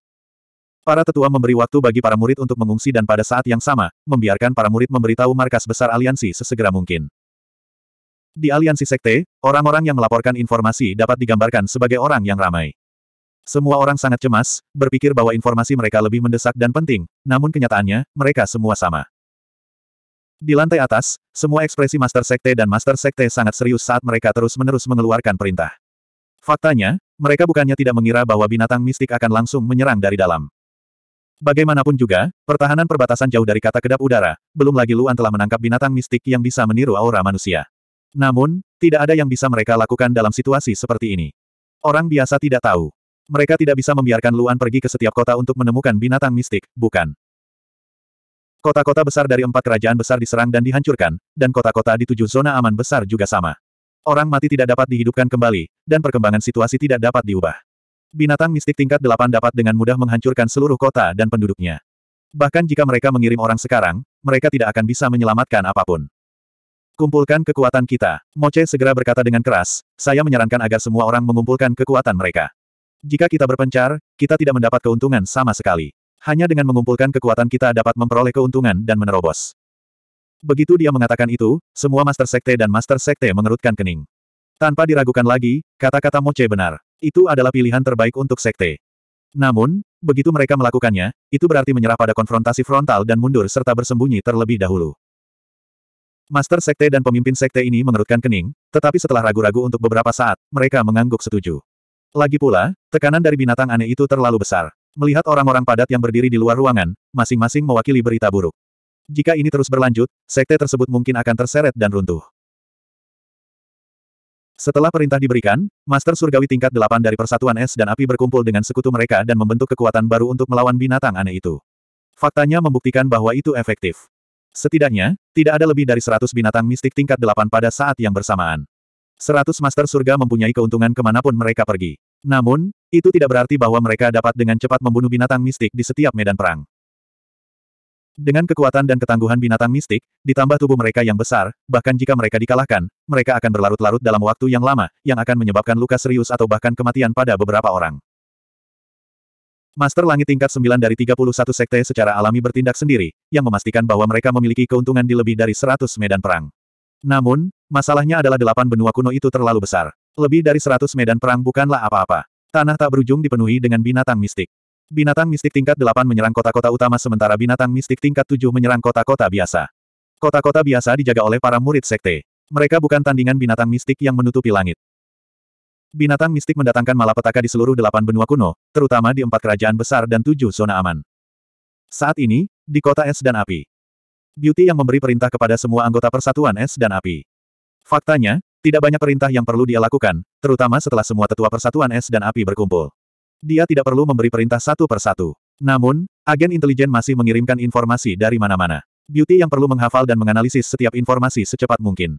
Para tetua memberi waktu bagi para murid untuk mengungsi dan pada saat yang sama, membiarkan para murid memberitahu markas besar aliansi sesegera mungkin. Di aliansi sekte, orang-orang yang melaporkan informasi dapat digambarkan sebagai orang yang ramai. Semua orang sangat cemas, berpikir bahwa informasi mereka lebih mendesak dan penting, namun kenyataannya, mereka semua sama. Di lantai atas, semua ekspresi Master Sekte dan Master Sekte sangat serius saat mereka terus-menerus mengeluarkan perintah. Faktanya, mereka bukannya tidak mengira bahwa binatang mistik akan langsung menyerang dari dalam. Bagaimanapun juga, pertahanan perbatasan jauh dari kata kedap udara, belum lagi Luan telah menangkap binatang mistik yang bisa meniru aura manusia. Namun, tidak ada yang bisa mereka lakukan dalam situasi seperti ini. Orang biasa tidak tahu. Mereka tidak bisa membiarkan Luan pergi ke setiap kota untuk menemukan binatang mistik, bukan? Kota-kota besar dari empat kerajaan besar diserang dan dihancurkan, dan kota-kota di tujuh zona aman besar juga sama. Orang mati tidak dapat dihidupkan kembali, dan perkembangan situasi tidak dapat diubah. Binatang mistik tingkat delapan dapat dengan mudah menghancurkan seluruh kota dan penduduknya. Bahkan jika mereka mengirim orang sekarang, mereka tidak akan bisa menyelamatkan apapun. Kumpulkan kekuatan kita. Moce segera berkata dengan keras, saya menyarankan agar semua orang mengumpulkan kekuatan mereka. Jika kita berpencar, kita tidak mendapat keuntungan sama sekali. Hanya dengan mengumpulkan kekuatan kita dapat memperoleh keuntungan dan menerobos. Begitu dia mengatakan itu, semua Master Sekte dan Master Sekte mengerutkan kening. Tanpa diragukan lagi, kata-kata Moce benar. Itu adalah pilihan terbaik untuk Sekte. Namun, begitu mereka melakukannya, itu berarti menyerah pada konfrontasi frontal dan mundur serta bersembunyi terlebih dahulu. Master Sekte dan pemimpin Sekte ini mengerutkan kening, tetapi setelah ragu-ragu untuk beberapa saat, mereka mengangguk setuju. Lagi pula, tekanan dari binatang aneh itu terlalu besar. Melihat orang-orang padat yang berdiri di luar ruangan, masing-masing mewakili berita buruk. Jika ini terus berlanjut, sekte tersebut mungkin akan terseret dan runtuh. Setelah perintah diberikan, Master Surgawi tingkat 8 dari Persatuan Es dan Api berkumpul dengan sekutu mereka dan membentuk kekuatan baru untuk melawan binatang aneh itu. Faktanya membuktikan bahwa itu efektif. Setidaknya, tidak ada lebih dari 100 binatang mistik tingkat 8 pada saat yang bersamaan. 100 Master Surga mempunyai keuntungan kemanapun mereka pergi. Namun, itu tidak berarti bahwa mereka dapat dengan cepat membunuh binatang mistik di setiap medan perang. Dengan kekuatan dan ketangguhan binatang mistik, ditambah tubuh mereka yang besar, bahkan jika mereka dikalahkan, mereka akan berlarut-larut dalam waktu yang lama, yang akan menyebabkan luka serius atau bahkan kematian pada beberapa orang. Master Langit tingkat 9 dari 31 sekte secara alami bertindak sendiri, yang memastikan bahwa mereka memiliki keuntungan di lebih dari 100 medan perang. Namun, masalahnya adalah delapan benua kuno itu terlalu besar. Lebih dari 100 medan perang bukanlah apa-apa. Tanah tak berujung dipenuhi dengan binatang mistik. Binatang mistik tingkat 8 menyerang kota-kota utama sementara binatang mistik tingkat 7 menyerang kota-kota biasa. Kota-kota biasa dijaga oleh para murid sekte. Mereka bukan tandingan binatang mistik yang menutupi langit. Binatang mistik mendatangkan malapetaka di seluruh delapan benua kuno, terutama di empat kerajaan besar dan tujuh zona aman. Saat ini, di kota es dan api. Beauty yang memberi perintah kepada semua anggota persatuan es dan api. Faktanya, tidak banyak perintah yang perlu dia lakukan, terutama setelah semua tetua persatuan es dan api berkumpul. Dia tidak perlu memberi perintah satu persatu. Namun, agen intelijen masih mengirimkan informasi dari mana-mana. Beauty yang perlu menghafal dan menganalisis setiap informasi secepat mungkin.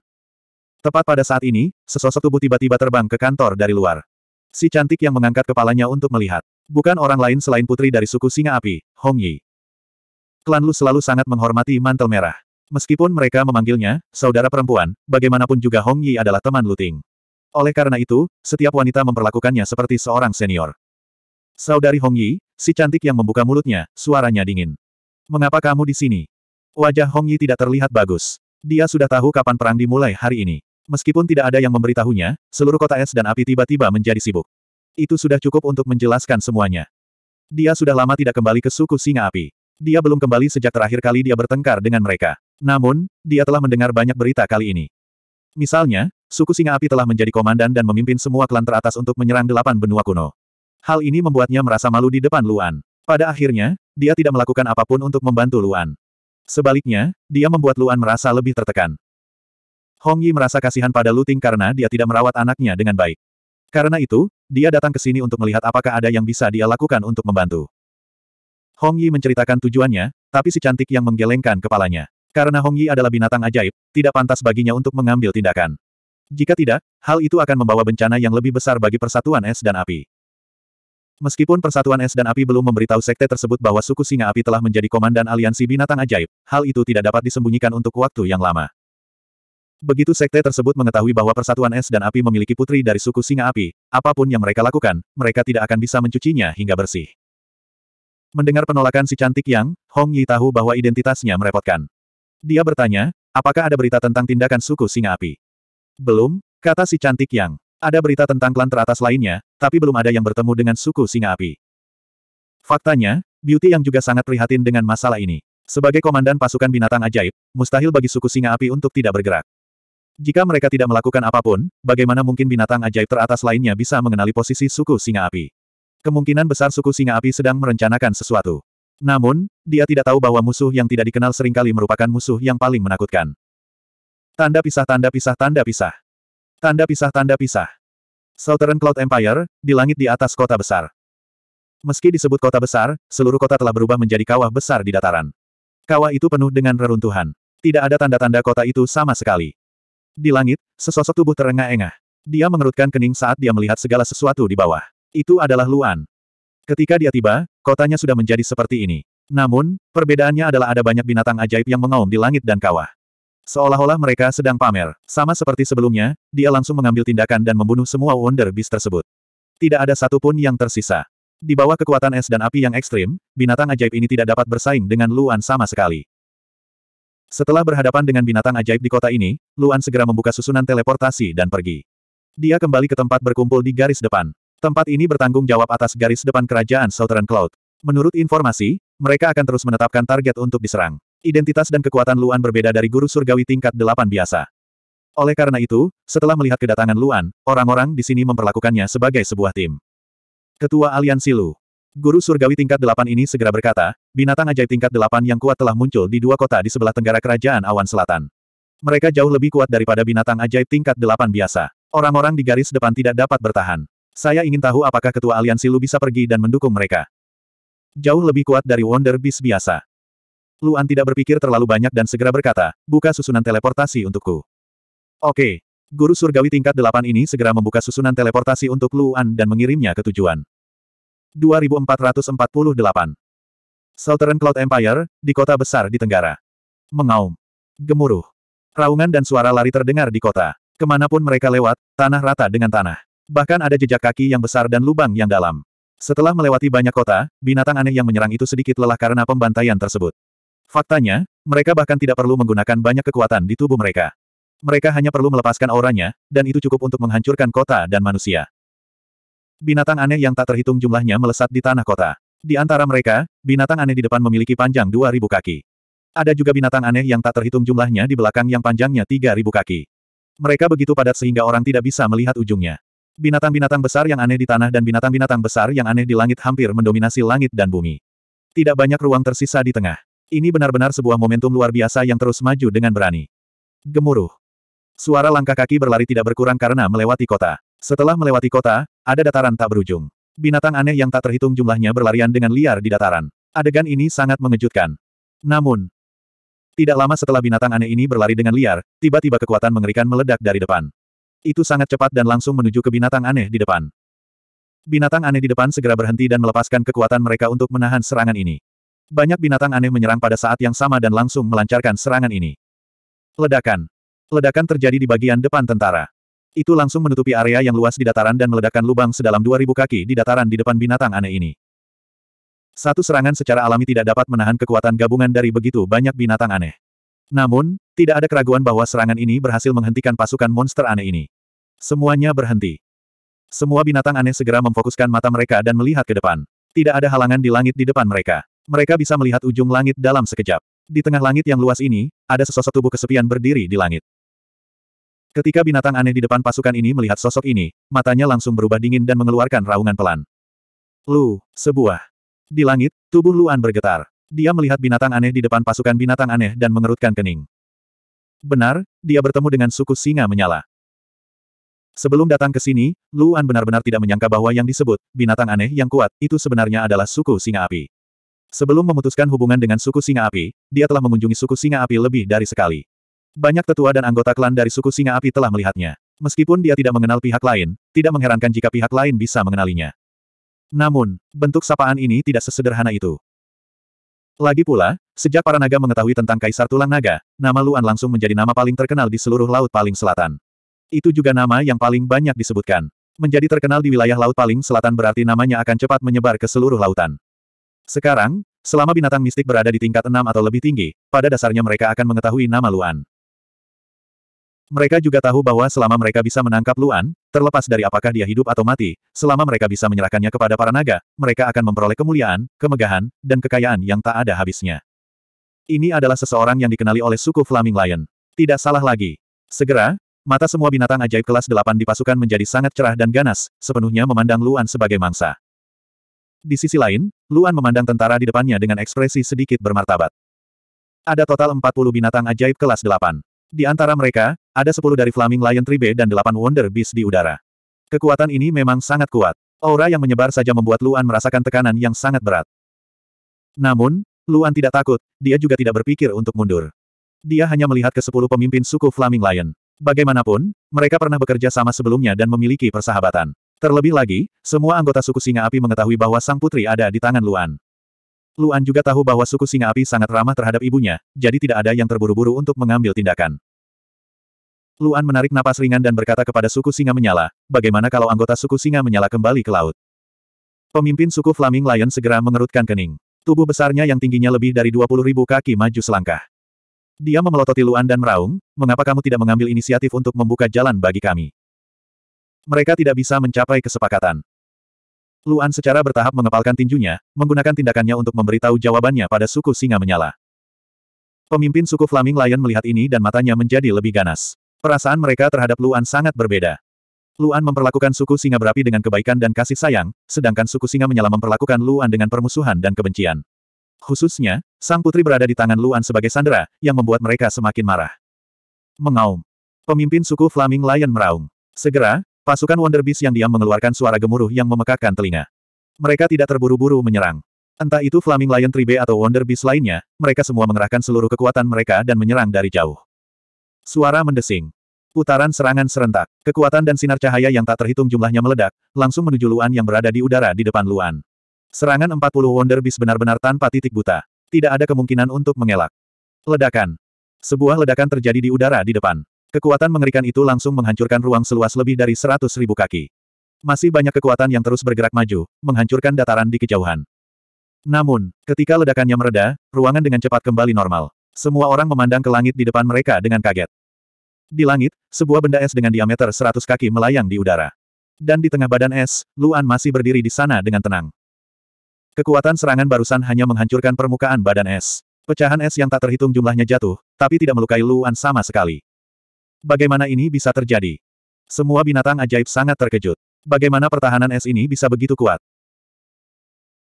Tepat pada saat ini, sesosok tubuh tiba-tiba terbang ke kantor dari luar. Si cantik yang mengangkat kepalanya untuk melihat. Bukan orang lain selain putri dari suku Singa Api, Hong Yi. Klan Lu selalu sangat menghormati mantel merah. Meskipun mereka memanggilnya, saudara perempuan, bagaimanapun juga Hong Yi adalah teman Luting. Oleh karena itu, setiap wanita memperlakukannya seperti seorang senior. Saudari Hong Yi, si cantik yang membuka mulutnya, suaranya dingin. Mengapa kamu di sini? Wajah Hong Yi tidak terlihat bagus. Dia sudah tahu kapan perang dimulai hari ini. Meskipun tidak ada yang memberitahunya, seluruh kota es dan api tiba-tiba menjadi sibuk. Itu sudah cukup untuk menjelaskan semuanya. Dia sudah lama tidak kembali ke suku singa api. Dia belum kembali sejak terakhir kali dia bertengkar dengan mereka. Namun, dia telah mendengar banyak berita kali ini. Misalnya, suku singa api telah menjadi komandan dan memimpin semua klan teratas untuk menyerang delapan benua kuno. Hal ini membuatnya merasa malu di depan Luan. Pada akhirnya, dia tidak melakukan apapun untuk membantu Luan. Sebaliknya, dia membuat Luan merasa lebih tertekan. Hong Yi merasa kasihan pada Luting karena dia tidak merawat anaknya dengan baik. Karena itu, dia datang ke sini untuk melihat apakah ada yang bisa dia lakukan untuk membantu. Hong Yi menceritakan tujuannya, tapi si cantik yang menggelengkan kepalanya. Karena Hong Yi adalah binatang ajaib, tidak pantas baginya untuk mengambil tindakan. Jika tidak, hal itu akan membawa bencana yang lebih besar bagi persatuan es dan api. Meskipun persatuan es dan api belum memberitahu sekte tersebut bahwa suku singa api telah menjadi komandan aliansi binatang ajaib, hal itu tidak dapat disembunyikan untuk waktu yang lama. Begitu sekte tersebut mengetahui bahwa persatuan es dan api memiliki putri dari suku singa api, apapun yang mereka lakukan, mereka tidak akan bisa mencucinya hingga bersih. Mendengar penolakan si cantik yang, Hong Yi tahu bahwa identitasnya merepotkan. Dia bertanya, apakah ada berita tentang tindakan suku singa api? Belum, kata si cantik yang. Ada berita tentang klan teratas lainnya, tapi belum ada yang bertemu dengan suku singa api. Faktanya, Beauty yang juga sangat prihatin dengan masalah ini. Sebagai komandan pasukan binatang ajaib, mustahil bagi suku singa api untuk tidak bergerak. Jika mereka tidak melakukan apapun, bagaimana mungkin binatang ajaib teratas lainnya bisa mengenali posisi suku singa api? Kemungkinan besar suku singa api sedang merencanakan sesuatu. Namun, dia tidak tahu bahwa musuh yang tidak dikenal seringkali merupakan musuh yang paling menakutkan. Tanda pisah tanda pisah tanda pisah. Tanda pisah tanda pisah. Southern Cloud Empire, di langit di atas kota besar. Meski disebut kota besar, seluruh kota telah berubah menjadi kawah besar di dataran. Kawah itu penuh dengan reruntuhan. Tidak ada tanda-tanda kota itu sama sekali. Di langit, sesosok tubuh terengah-engah. Dia mengerutkan kening saat dia melihat segala sesuatu di bawah. Itu adalah Luan. Ketika dia tiba, kotanya sudah menjadi seperti ini. Namun, perbedaannya adalah ada banyak binatang ajaib yang mengaum di langit dan kawah. Seolah-olah mereka sedang pamer. Sama seperti sebelumnya, dia langsung mengambil tindakan dan membunuh semua Wonder Beast tersebut. Tidak ada satupun yang tersisa. Di bawah kekuatan es dan api yang ekstrim, binatang ajaib ini tidak dapat bersaing dengan Luan sama sekali. Setelah berhadapan dengan binatang ajaib di kota ini, Luan segera membuka susunan teleportasi dan pergi. Dia kembali ke tempat berkumpul di garis depan. Tempat ini bertanggung jawab atas garis depan kerajaan Southern Cloud. Menurut informasi, mereka akan terus menetapkan target untuk diserang. Identitas dan kekuatan Luan berbeda dari guru surgawi tingkat 8 biasa. Oleh karena itu, setelah melihat kedatangan Luan, orang-orang di sini memperlakukannya sebagai sebuah tim. Ketua Aliansi Lu Guru surgawi tingkat delapan ini segera berkata, binatang ajaib tingkat delapan yang kuat telah muncul di dua kota di sebelah tenggara kerajaan awan selatan. Mereka jauh lebih kuat daripada binatang ajaib tingkat delapan biasa. Orang-orang di garis depan tidak dapat bertahan. Saya ingin tahu apakah ketua aliansi Lu bisa pergi dan mendukung mereka. Jauh lebih kuat dari Wonder Beast biasa. Luan tidak berpikir terlalu banyak dan segera berkata, buka susunan teleportasi untukku. Oke. Guru surgawi tingkat delapan ini segera membuka susunan teleportasi untuk Luan dan mengirimnya ke tujuan. 2448. Southern Cloud Empire, di kota besar di Tenggara. Mengaum. Gemuruh. Raungan dan suara lari terdengar di kota. Kemanapun mereka lewat, tanah rata dengan tanah. Bahkan ada jejak kaki yang besar dan lubang yang dalam. Setelah melewati banyak kota, binatang aneh yang menyerang itu sedikit lelah karena pembantaian tersebut. Faktanya, mereka bahkan tidak perlu menggunakan banyak kekuatan di tubuh mereka. Mereka hanya perlu melepaskan auranya, dan itu cukup untuk menghancurkan kota dan manusia. Binatang aneh yang tak terhitung jumlahnya melesat di tanah kota. Di antara mereka, binatang aneh di depan memiliki panjang 2.000 kaki. Ada juga binatang aneh yang tak terhitung jumlahnya di belakang yang panjangnya 3.000 kaki. Mereka begitu padat sehingga orang tidak bisa melihat ujungnya. Binatang-binatang besar yang aneh di tanah dan binatang-binatang besar yang aneh di langit hampir mendominasi langit dan bumi. Tidak banyak ruang tersisa di tengah. Ini benar-benar sebuah momentum luar biasa yang terus maju dengan berani. Gemuruh. Suara langkah kaki berlari tidak berkurang karena melewati kota. Setelah melewati kota, ada dataran tak berujung. Binatang aneh yang tak terhitung jumlahnya berlarian dengan liar di dataran. Adegan ini sangat mengejutkan. Namun, tidak lama setelah binatang aneh ini berlari dengan liar, tiba-tiba kekuatan mengerikan meledak dari depan. Itu sangat cepat dan langsung menuju ke binatang aneh di depan. Binatang aneh di depan segera berhenti dan melepaskan kekuatan mereka untuk menahan serangan ini. Banyak binatang aneh menyerang pada saat yang sama dan langsung melancarkan serangan ini. Ledakan. Ledakan terjadi di bagian depan tentara. Itu langsung menutupi area yang luas di dataran dan meledakkan lubang sedalam 2000 kaki di dataran di depan binatang aneh ini. Satu serangan secara alami tidak dapat menahan kekuatan gabungan dari begitu banyak binatang aneh. Namun, tidak ada keraguan bahwa serangan ini berhasil menghentikan pasukan monster aneh ini. Semuanya berhenti. Semua binatang aneh segera memfokuskan mata mereka dan melihat ke depan. Tidak ada halangan di langit di depan mereka. Mereka bisa melihat ujung langit dalam sekejap. Di tengah langit yang luas ini, ada sesosok tubuh kesepian berdiri di langit. Ketika binatang aneh di depan pasukan ini melihat sosok ini, matanya langsung berubah dingin dan mengeluarkan raungan pelan. Lu, sebuah. Di langit, tubuh Luan bergetar. Dia melihat binatang aneh di depan pasukan binatang aneh dan mengerutkan kening. Benar, dia bertemu dengan suku singa menyala. Sebelum datang ke sini, Luan benar-benar tidak menyangka bahwa yang disebut binatang aneh yang kuat itu sebenarnya adalah suku singa api. Sebelum memutuskan hubungan dengan suku singa api, dia telah mengunjungi suku singa api lebih dari sekali. Banyak tetua dan anggota klan dari suku Singa Api telah melihatnya. Meskipun dia tidak mengenal pihak lain, tidak mengherankan jika pihak lain bisa mengenalinya. Namun, bentuk sapaan ini tidak sesederhana itu. Lagi pula, sejak para naga mengetahui tentang Kaisar Tulang Naga, nama Luan langsung menjadi nama paling terkenal di seluruh Laut Paling Selatan. Itu juga nama yang paling banyak disebutkan. Menjadi terkenal di wilayah Laut Paling Selatan berarti namanya akan cepat menyebar ke seluruh lautan. Sekarang, selama binatang mistik berada di tingkat 6 atau lebih tinggi, pada dasarnya mereka akan mengetahui nama Luan. Mereka juga tahu bahwa selama mereka bisa menangkap Luan, terlepas dari apakah dia hidup atau mati, selama mereka bisa menyerahkannya kepada para naga, mereka akan memperoleh kemuliaan, kemegahan, dan kekayaan yang tak ada habisnya. Ini adalah seseorang yang dikenali oleh suku Flaming Lion. Tidak salah lagi. Segera, mata semua binatang ajaib kelas 8 di pasukan menjadi sangat cerah dan ganas, sepenuhnya memandang Luan sebagai mangsa. Di sisi lain, Luan memandang tentara di depannya dengan ekspresi sedikit bermartabat. Ada total 40 binatang ajaib kelas 8. Di antara mereka, ada sepuluh dari Flaming Lion Tribe dan delapan Wonder Beast di udara. Kekuatan ini memang sangat kuat. Aura yang menyebar saja membuat Luan merasakan tekanan yang sangat berat. Namun, Luan tidak takut, dia juga tidak berpikir untuk mundur. Dia hanya melihat ke sepuluh pemimpin suku Flaming Lion. Bagaimanapun, mereka pernah bekerja sama sebelumnya dan memiliki persahabatan. Terlebih lagi, semua anggota suku Singa Api mengetahui bahwa sang putri ada di tangan Luan. Luan juga tahu bahwa suku Singa Api sangat ramah terhadap ibunya, jadi tidak ada yang terburu-buru untuk mengambil tindakan. Luan menarik napas ringan dan berkata kepada suku singa menyala, bagaimana kalau anggota suku singa menyala kembali ke laut? Pemimpin suku Flaming Lion segera mengerutkan kening. Tubuh besarnya yang tingginya lebih dari 20 ribu kaki maju selangkah. Dia memelototi Luan dan meraung, mengapa kamu tidak mengambil inisiatif untuk membuka jalan bagi kami? Mereka tidak bisa mencapai kesepakatan. Luan secara bertahap mengepalkan tinjunya, menggunakan tindakannya untuk memberitahu jawabannya pada suku singa menyala. Pemimpin suku Flaming Lion melihat ini dan matanya menjadi lebih ganas. Perasaan mereka terhadap Luan sangat berbeda. Luan memperlakukan suku singa berapi dengan kebaikan dan kasih sayang, sedangkan suku singa menyala memperlakukan Luan dengan permusuhan dan kebencian. Khususnya, sang putri berada di tangan Luan sebagai sandera, yang membuat mereka semakin marah. Mengaum. Pemimpin suku Flaming Lion meraung. Segera, pasukan Wonder Beast yang diam mengeluarkan suara gemuruh yang memekakkan telinga. Mereka tidak terburu-buru menyerang. Entah itu Flaming Lion Tribe atau Wonder Beast lainnya, mereka semua mengerahkan seluruh kekuatan mereka dan menyerang dari jauh. Suara mendesing. Putaran serangan serentak. Kekuatan dan sinar cahaya yang tak terhitung jumlahnya meledak, langsung menuju Luan yang berada di udara di depan Luan. Serangan 40 Wonder Beast benar-benar tanpa titik buta. Tidak ada kemungkinan untuk mengelak. Ledakan. Sebuah ledakan terjadi di udara di depan. Kekuatan mengerikan itu langsung menghancurkan ruang seluas lebih dari 100 kaki. Masih banyak kekuatan yang terus bergerak maju, menghancurkan dataran di kejauhan. Namun, ketika ledakannya mereda, ruangan dengan cepat kembali normal. Semua orang memandang ke langit di depan mereka dengan kaget. Di langit, sebuah benda es dengan diameter 100 kaki melayang di udara. Dan di tengah badan es, Luan masih berdiri di sana dengan tenang. Kekuatan serangan barusan hanya menghancurkan permukaan badan es. Pecahan es yang tak terhitung jumlahnya jatuh, tapi tidak melukai Luan sama sekali. Bagaimana ini bisa terjadi? Semua binatang ajaib sangat terkejut. Bagaimana pertahanan es ini bisa begitu kuat?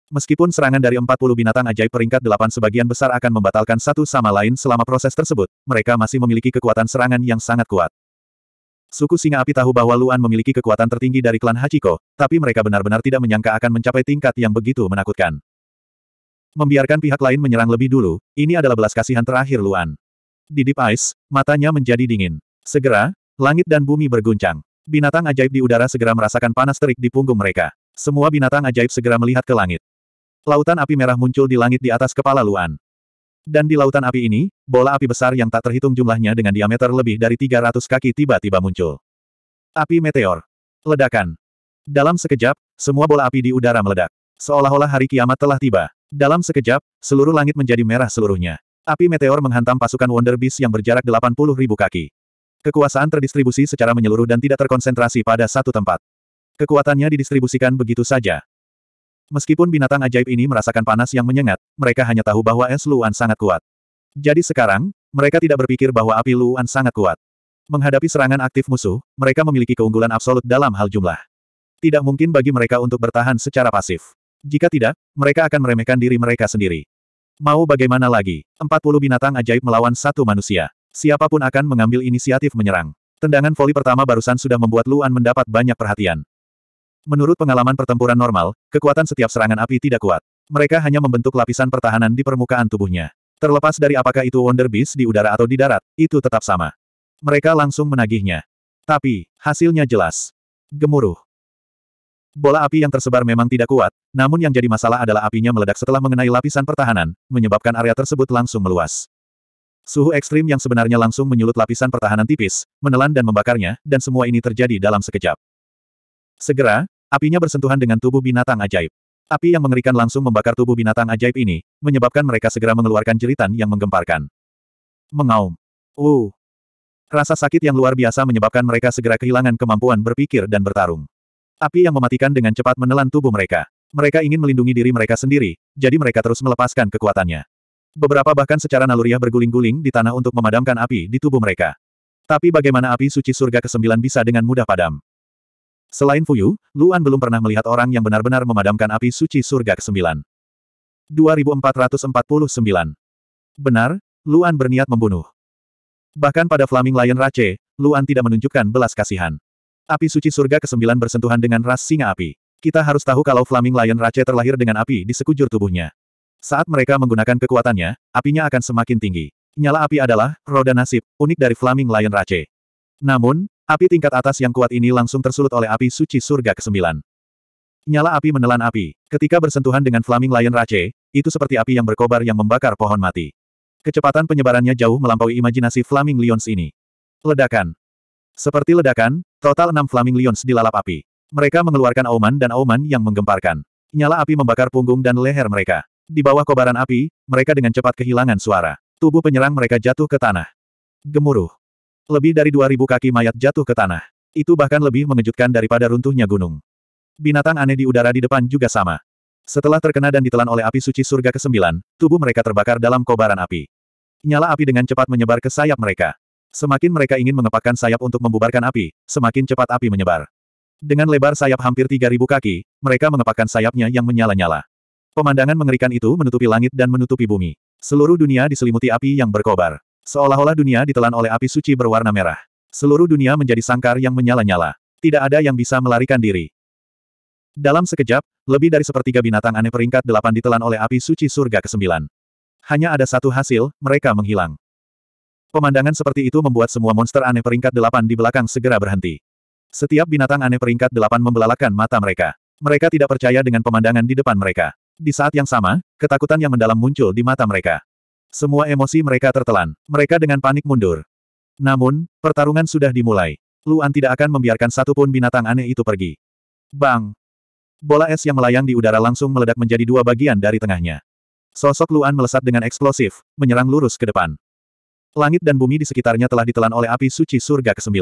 Meskipun serangan dari 40 binatang ajaib peringkat 8 sebagian besar akan membatalkan satu sama lain selama proses tersebut, mereka masih memiliki kekuatan serangan yang sangat kuat. Suku Singa Api tahu bahwa Luan memiliki kekuatan tertinggi dari klan Hachiko, tapi mereka benar-benar tidak menyangka akan mencapai tingkat yang begitu menakutkan. Membiarkan pihak lain menyerang lebih dulu, ini adalah belas kasihan terakhir Luan. Di Deep Ice, matanya menjadi dingin. Segera, langit dan bumi berguncang. Binatang ajaib di udara segera merasakan panas terik di punggung mereka. Semua binatang ajaib segera melihat ke langit. Lautan api merah muncul di langit di atas kepala Luan. Dan di lautan api ini, bola api besar yang tak terhitung jumlahnya dengan diameter lebih dari 300 kaki tiba-tiba muncul. Api meteor. Ledakan. Dalam sekejap, semua bola api di udara meledak. Seolah-olah hari kiamat telah tiba. Dalam sekejap, seluruh langit menjadi merah seluruhnya. Api meteor menghantam pasukan Wonder Beast yang berjarak 80 ribu kaki. Kekuasaan terdistribusi secara menyeluruh dan tidak terkonsentrasi pada satu tempat. Kekuatannya didistribusikan begitu saja. Meskipun binatang ajaib ini merasakan panas yang menyengat, mereka hanya tahu bahwa es Luan sangat kuat. Jadi sekarang, mereka tidak berpikir bahwa api Luan sangat kuat. Menghadapi serangan aktif musuh, mereka memiliki keunggulan absolut dalam hal jumlah. Tidak mungkin bagi mereka untuk bertahan secara pasif. Jika tidak, mereka akan meremehkan diri mereka sendiri. Mau bagaimana lagi? 40 binatang ajaib melawan satu manusia. Siapapun akan mengambil inisiatif menyerang. Tendangan voli pertama barusan sudah membuat Luan mendapat banyak perhatian. Menurut pengalaman pertempuran normal, kekuatan setiap serangan api tidak kuat. Mereka hanya membentuk lapisan pertahanan di permukaan tubuhnya. Terlepas dari apakah itu Wonder Beast di udara atau di darat, itu tetap sama. Mereka langsung menagihnya. Tapi, hasilnya jelas. Gemuruh. Bola api yang tersebar memang tidak kuat, namun yang jadi masalah adalah apinya meledak setelah mengenai lapisan pertahanan, menyebabkan area tersebut langsung meluas. Suhu ekstrim yang sebenarnya langsung menyulut lapisan pertahanan tipis, menelan dan membakarnya, dan semua ini terjadi dalam sekejap. Segera, Apinya bersentuhan dengan tubuh binatang ajaib. Api yang mengerikan langsung membakar tubuh binatang ajaib ini, menyebabkan mereka segera mengeluarkan jeritan yang menggemparkan. Mengaum. Uh. Rasa sakit yang luar biasa menyebabkan mereka segera kehilangan kemampuan berpikir dan bertarung. Api yang mematikan dengan cepat menelan tubuh mereka. Mereka ingin melindungi diri mereka sendiri, jadi mereka terus melepaskan kekuatannya. Beberapa bahkan secara naluriah berguling-guling di tanah untuk memadamkan api di tubuh mereka. Tapi bagaimana api suci surga ke-9 bisa dengan mudah padam? Selain Fuyu, Luan belum pernah melihat orang yang benar-benar memadamkan api suci surga ke-9. 2449. Benar, Luan berniat membunuh. Bahkan pada Flaming Lion Rache, Luan tidak menunjukkan belas kasihan. Api suci surga ke-9 bersentuhan dengan ras singa api. Kita harus tahu kalau Flaming Lion Rache terlahir dengan api di sekujur tubuhnya. Saat mereka menggunakan kekuatannya, apinya akan semakin tinggi. Nyala api adalah roda nasib, unik dari Flaming Lion Rache. Namun, Api tingkat atas yang kuat ini langsung tersulut oleh api suci surga ke-9. Nyala api menelan api. Ketika bersentuhan dengan Flaming Lion Rache, itu seperti api yang berkobar yang membakar pohon mati. Kecepatan penyebarannya jauh melampaui imajinasi Flaming Lions ini. Ledakan. Seperti ledakan, total enam Flaming Lions dilalap api. Mereka mengeluarkan auman dan auman yang menggemparkan. Nyala api membakar punggung dan leher mereka. Di bawah kobaran api, mereka dengan cepat kehilangan suara. Tubuh penyerang mereka jatuh ke tanah. Gemuruh. Lebih dari 2.000 kaki mayat jatuh ke tanah. Itu bahkan lebih mengejutkan daripada runtuhnya gunung. Binatang aneh di udara di depan juga sama. Setelah terkena dan ditelan oleh api suci surga ke-9, tubuh mereka terbakar dalam kobaran api. Nyala api dengan cepat menyebar ke sayap mereka. Semakin mereka ingin mengepakkan sayap untuk membubarkan api, semakin cepat api menyebar. Dengan lebar sayap hampir 3.000 kaki, mereka mengepakkan sayapnya yang menyala-nyala. Pemandangan mengerikan itu menutupi langit dan menutupi bumi. Seluruh dunia diselimuti api yang berkobar. Seolah-olah dunia ditelan oleh api suci berwarna merah. Seluruh dunia menjadi sangkar yang menyala-nyala. Tidak ada yang bisa melarikan diri. Dalam sekejap, lebih dari sepertiga binatang aneh peringkat delapan ditelan oleh api suci surga ke-9. Hanya ada satu hasil, mereka menghilang. Pemandangan seperti itu membuat semua monster aneh peringkat delapan di belakang segera berhenti. Setiap binatang aneh peringkat delapan membelalakan mata mereka. Mereka tidak percaya dengan pemandangan di depan mereka. Di saat yang sama, ketakutan yang mendalam muncul di mata mereka. Semua emosi mereka tertelan. Mereka dengan panik mundur. Namun, pertarungan sudah dimulai. Luan tidak akan membiarkan satu pun binatang aneh itu pergi. Bang! Bola es yang melayang di udara langsung meledak menjadi dua bagian dari tengahnya. Sosok Luan melesat dengan eksplosif, menyerang lurus ke depan. Langit dan bumi di sekitarnya telah ditelan oleh api suci surga ke-9.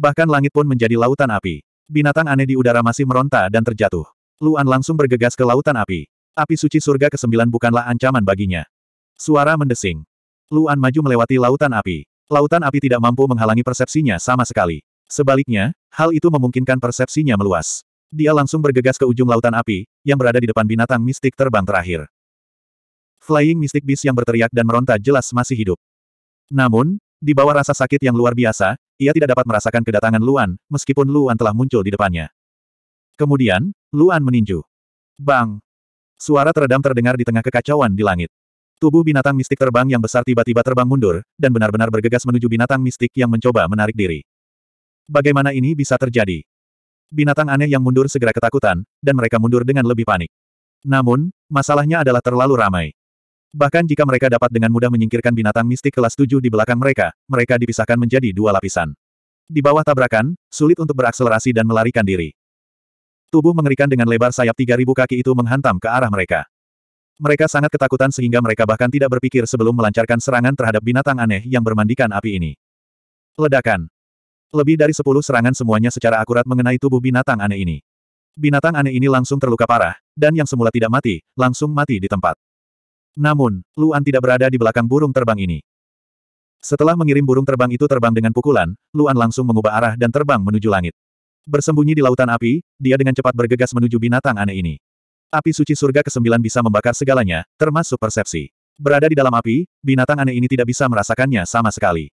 Bahkan langit pun menjadi lautan api. Binatang aneh di udara masih meronta dan terjatuh. Luan langsung bergegas ke lautan api. Api suci surga ke-9 bukanlah ancaman baginya. Suara mendesing. Luan maju melewati lautan api. Lautan api tidak mampu menghalangi persepsinya sama sekali. Sebaliknya, hal itu memungkinkan persepsinya meluas. Dia langsung bergegas ke ujung lautan api, yang berada di depan binatang mistik terbang terakhir. Flying Mystic Beast yang berteriak dan meronta jelas masih hidup. Namun, di bawah rasa sakit yang luar biasa, ia tidak dapat merasakan kedatangan Luan, meskipun Luan telah muncul di depannya. Kemudian, Luan meninju. Bang! Suara teredam terdengar di tengah kekacauan di langit. Tubuh binatang mistik terbang yang besar tiba-tiba terbang mundur, dan benar-benar bergegas menuju binatang mistik yang mencoba menarik diri. Bagaimana ini bisa terjadi? Binatang aneh yang mundur segera ketakutan, dan mereka mundur dengan lebih panik. Namun, masalahnya adalah terlalu ramai. Bahkan jika mereka dapat dengan mudah menyingkirkan binatang mistik kelas 7 di belakang mereka, mereka dipisahkan menjadi dua lapisan. Di bawah tabrakan, sulit untuk berakselerasi dan melarikan diri. Tubuh mengerikan dengan lebar sayap 3000 kaki itu menghantam ke arah mereka. Mereka sangat ketakutan sehingga mereka bahkan tidak berpikir sebelum melancarkan serangan terhadap binatang aneh yang bermandikan api ini. Ledakan. Lebih dari sepuluh serangan semuanya secara akurat mengenai tubuh binatang aneh ini. Binatang aneh ini langsung terluka parah, dan yang semula tidak mati, langsung mati di tempat. Namun, Luan tidak berada di belakang burung terbang ini. Setelah mengirim burung terbang itu terbang dengan pukulan, Luan langsung mengubah arah dan terbang menuju langit. Bersembunyi di lautan api, dia dengan cepat bergegas menuju binatang aneh ini. Api suci surga ke-9 bisa membakar segalanya, termasuk persepsi. Berada di dalam api, binatang aneh ini tidak bisa merasakannya sama sekali.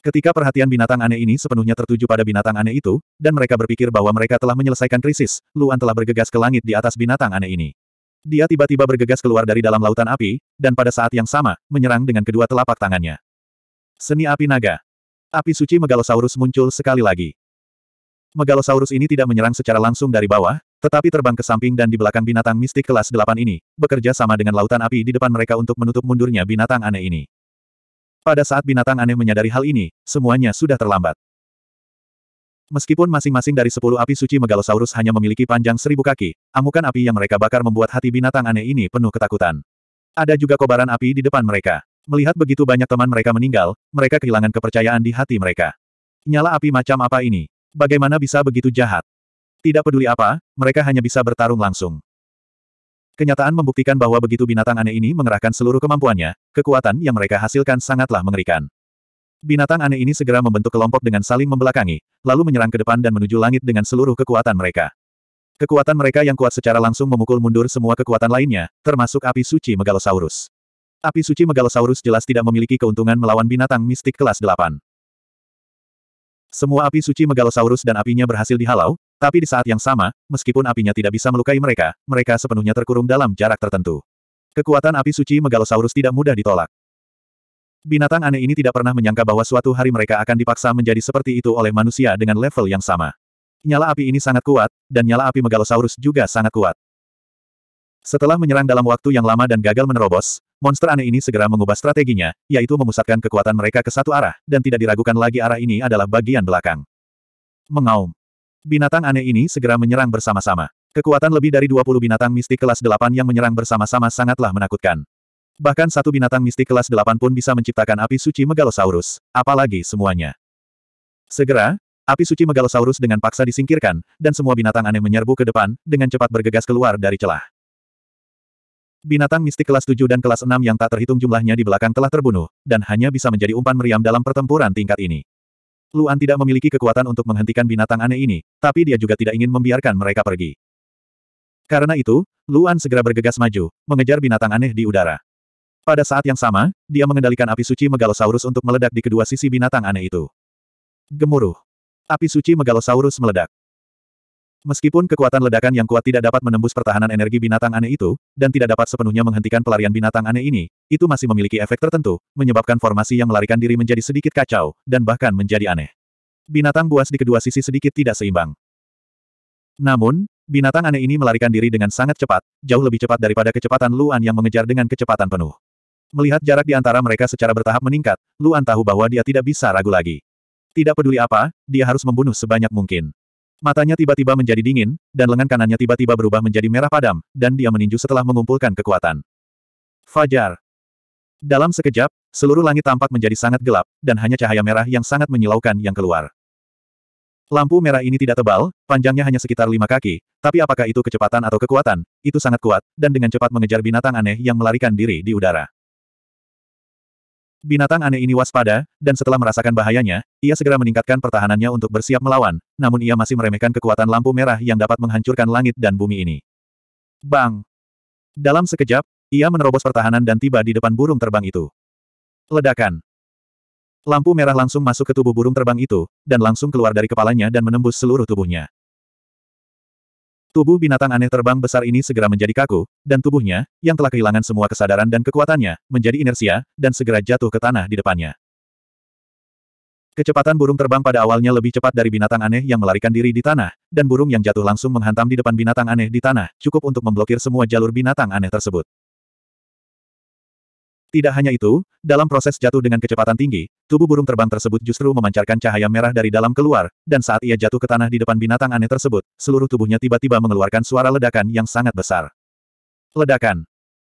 Ketika perhatian binatang aneh ini sepenuhnya tertuju pada binatang aneh itu, dan mereka berpikir bahwa mereka telah menyelesaikan krisis, Luan telah bergegas ke langit di atas binatang aneh ini. Dia tiba-tiba bergegas keluar dari dalam lautan api, dan pada saat yang sama, menyerang dengan kedua telapak tangannya. Seni api naga. Api suci Megalosaurus muncul sekali lagi. Megalosaurus ini tidak menyerang secara langsung dari bawah, tetapi terbang ke samping dan di belakang binatang mistik kelas 8 ini, bekerja sama dengan lautan api di depan mereka untuk menutup mundurnya binatang aneh ini. Pada saat binatang aneh menyadari hal ini, semuanya sudah terlambat. Meskipun masing-masing dari sepuluh api suci Megalosaurus hanya memiliki panjang seribu kaki, amukan api yang mereka bakar membuat hati binatang aneh ini penuh ketakutan. Ada juga kobaran api di depan mereka. Melihat begitu banyak teman mereka meninggal, mereka kehilangan kepercayaan di hati mereka. Nyala api macam apa ini? Bagaimana bisa begitu jahat? Tidak peduli apa, mereka hanya bisa bertarung langsung. Kenyataan membuktikan bahwa begitu binatang aneh ini mengerahkan seluruh kemampuannya, kekuatan yang mereka hasilkan sangatlah mengerikan. Binatang aneh ini segera membentuk kelompok dengan saling membelakangi, lalu menyerang ke depan dan menuju langit dengan seluruh kekuatan mereka. Kekuatan mereka yang kuat secara langsung memukul mundur semua kekuatan lainnya, termasuk api suci Megalosaurus. Api suci Megalosaurus jelas tidak memiliki keuntungan melawan binatang mistik kelas 8. Semua api suci Megalosaurus dan apinya berhasil dihalau, tapi di saat yang sama, meskipun apinya tidak bisa melukai mereka, mereka sepenuhnya terkurung dalam jarak tertentu. Kekuatan api suci Megalosaurus tidak mudah ditolak. Binatang aneh ini tidak pernah menyangka bahwa suatu hari mereka akan dipaksa menjadi seperti itu oleh manusia dengan level yang sama. Nyala api ini sangat kuat, dan nyala api Megalosaurus juga sangat kuat. Setelah menyerang dalam waktu yang lama dan gagal menerobos, monster aneh ini segera mengubah strateginya, yaitu memusatkan kekuatan mereka ke satu arah, dan tidak diragukan lagi arah ini adalah bagian belakang. Mengaum. Binatang aneh ini segera menyerang bersama-sama. Kekuatan lebih dari 20 binatang mistik kelas 8 yang menyerang bersama-sama sangatlah menakutkan. Bahkan satu binatang mistik kelas 8 pun bisa menciptakan api suci Megalosaurus, apalagi semuanya. Segera, api suci Megalosaurus dengan paksa disingkirkan, dan semua binatang aneh menyerbu ke depan, dengan cepat bergegas keluar dari celah. Binatang mistik kelas 7 dan kelas 6 yang tak terhitung jumlahnya di belakang telah terbunuh, dan hanya bisa menjadi umpan meriam dalam pertempuran tingkat ini. Luan tidak memiliki kekuatan untuk menghentikan binatang aneh ini, tapi dia juga tidak ingin membiarkan mereka pergi. Karena itu, Luan segera bergegas maju, mengejar binatang aneh di udara. Pada saat yang sama, dia mengendalikan api suci Megalosaurus untuk meledak di kedua sisi binatang aneh itu. Gemuruh. Api suci Megalosaurus meledak. Meskipun kekuatan ledakan yang kuat tidak dapat menembus pertahanan energi binatang aneh itu, dan tidak dapat sepenuhnya menghentikan pelarian binatang aneh ini, itu masih memiliki efek tertentu, menyebabkan formasi yang melarikan diri menjadi sedikit kacau, dan bahkan menjadi aneh. Binatang buas di kedua sisi sedikit tidak seimbang. Namun, binatang aneh ini melarikan diri dengan sangat cepat, jauh lebih cepat daripada kecepatan Luan yang mengejar dengan kecepatan penuh. Melihat jarak di antara mereka secara bertahap meningkat, Luan tahu bahwa dia tidak bisa ragu lagi. Tidak peduli apa, dia harus membunuh sebanyak mungkin. Matanya tiba-tiba menjadi dingin, dan lengan kanannya tiba-tiba berubah menjadi merah padam, dan dia meninju setelah mengumpulkan kekuatan. Fajar. Dalam sekejap, seluruh langit tampak menjadi sangat gelap, dan hanya cahaya merah yang sangat menyilaukan yang keluar. Lampu merah ini tidak tebal, panjangnya hanya sekitar lima kaki, tapi apakah itu kecepatan atau kekuatan, itu sangat kuat, dan dengan cepat mengejar binatang aneh yang melarikan diri di udara. Binatang aneh ini waspada, dan setelah merasakan bahayanya, ia segera meningkatkan pertahanannya untuk bersiap melawan, namun ia masih meremehkan kekuatan lampu merah yang dapat menghancurkan langit dan bumi ini. Bang! Dalam sekejap, ia menerobos pertahanan dan tiba di depan burung terbang itu. Ledakan! Lampu merah langsung masuk ke tubuh burung terbang itu, dan langsung keluar dari kepalanya dan menembus seluruh tubuhnya. Tubuh binatang aneh terbang besar ini segera menjadi kaku, dan tubuhnya, yang telah kehilangan semua kesadaran dan kekuatannya, menjadi inersia, dan segera jatuh ke tanah di depannya. Kecepatan burung terbang pada awalnya lebih cepat dari binatang aneh yang melarikan diri di tanah, dan burung yang jatuh langsung menghantam di depan binatang aneh di tanah, cukup untuk memblokir semua jalur binatang aneh tersebut. Tidak hanya itu, dalam proses jatuh dengan kecepatan tinggi, tubuh burung terbang tersebut justru memancarkan cahaya merah dari dalam keluar, dan saat ia jatuh ke tanah di depan binatang aneh tersebut, seluruh tubuhnya tiba-tiba mengeluarkan suara ledakan yang sangat besar. Ledakan.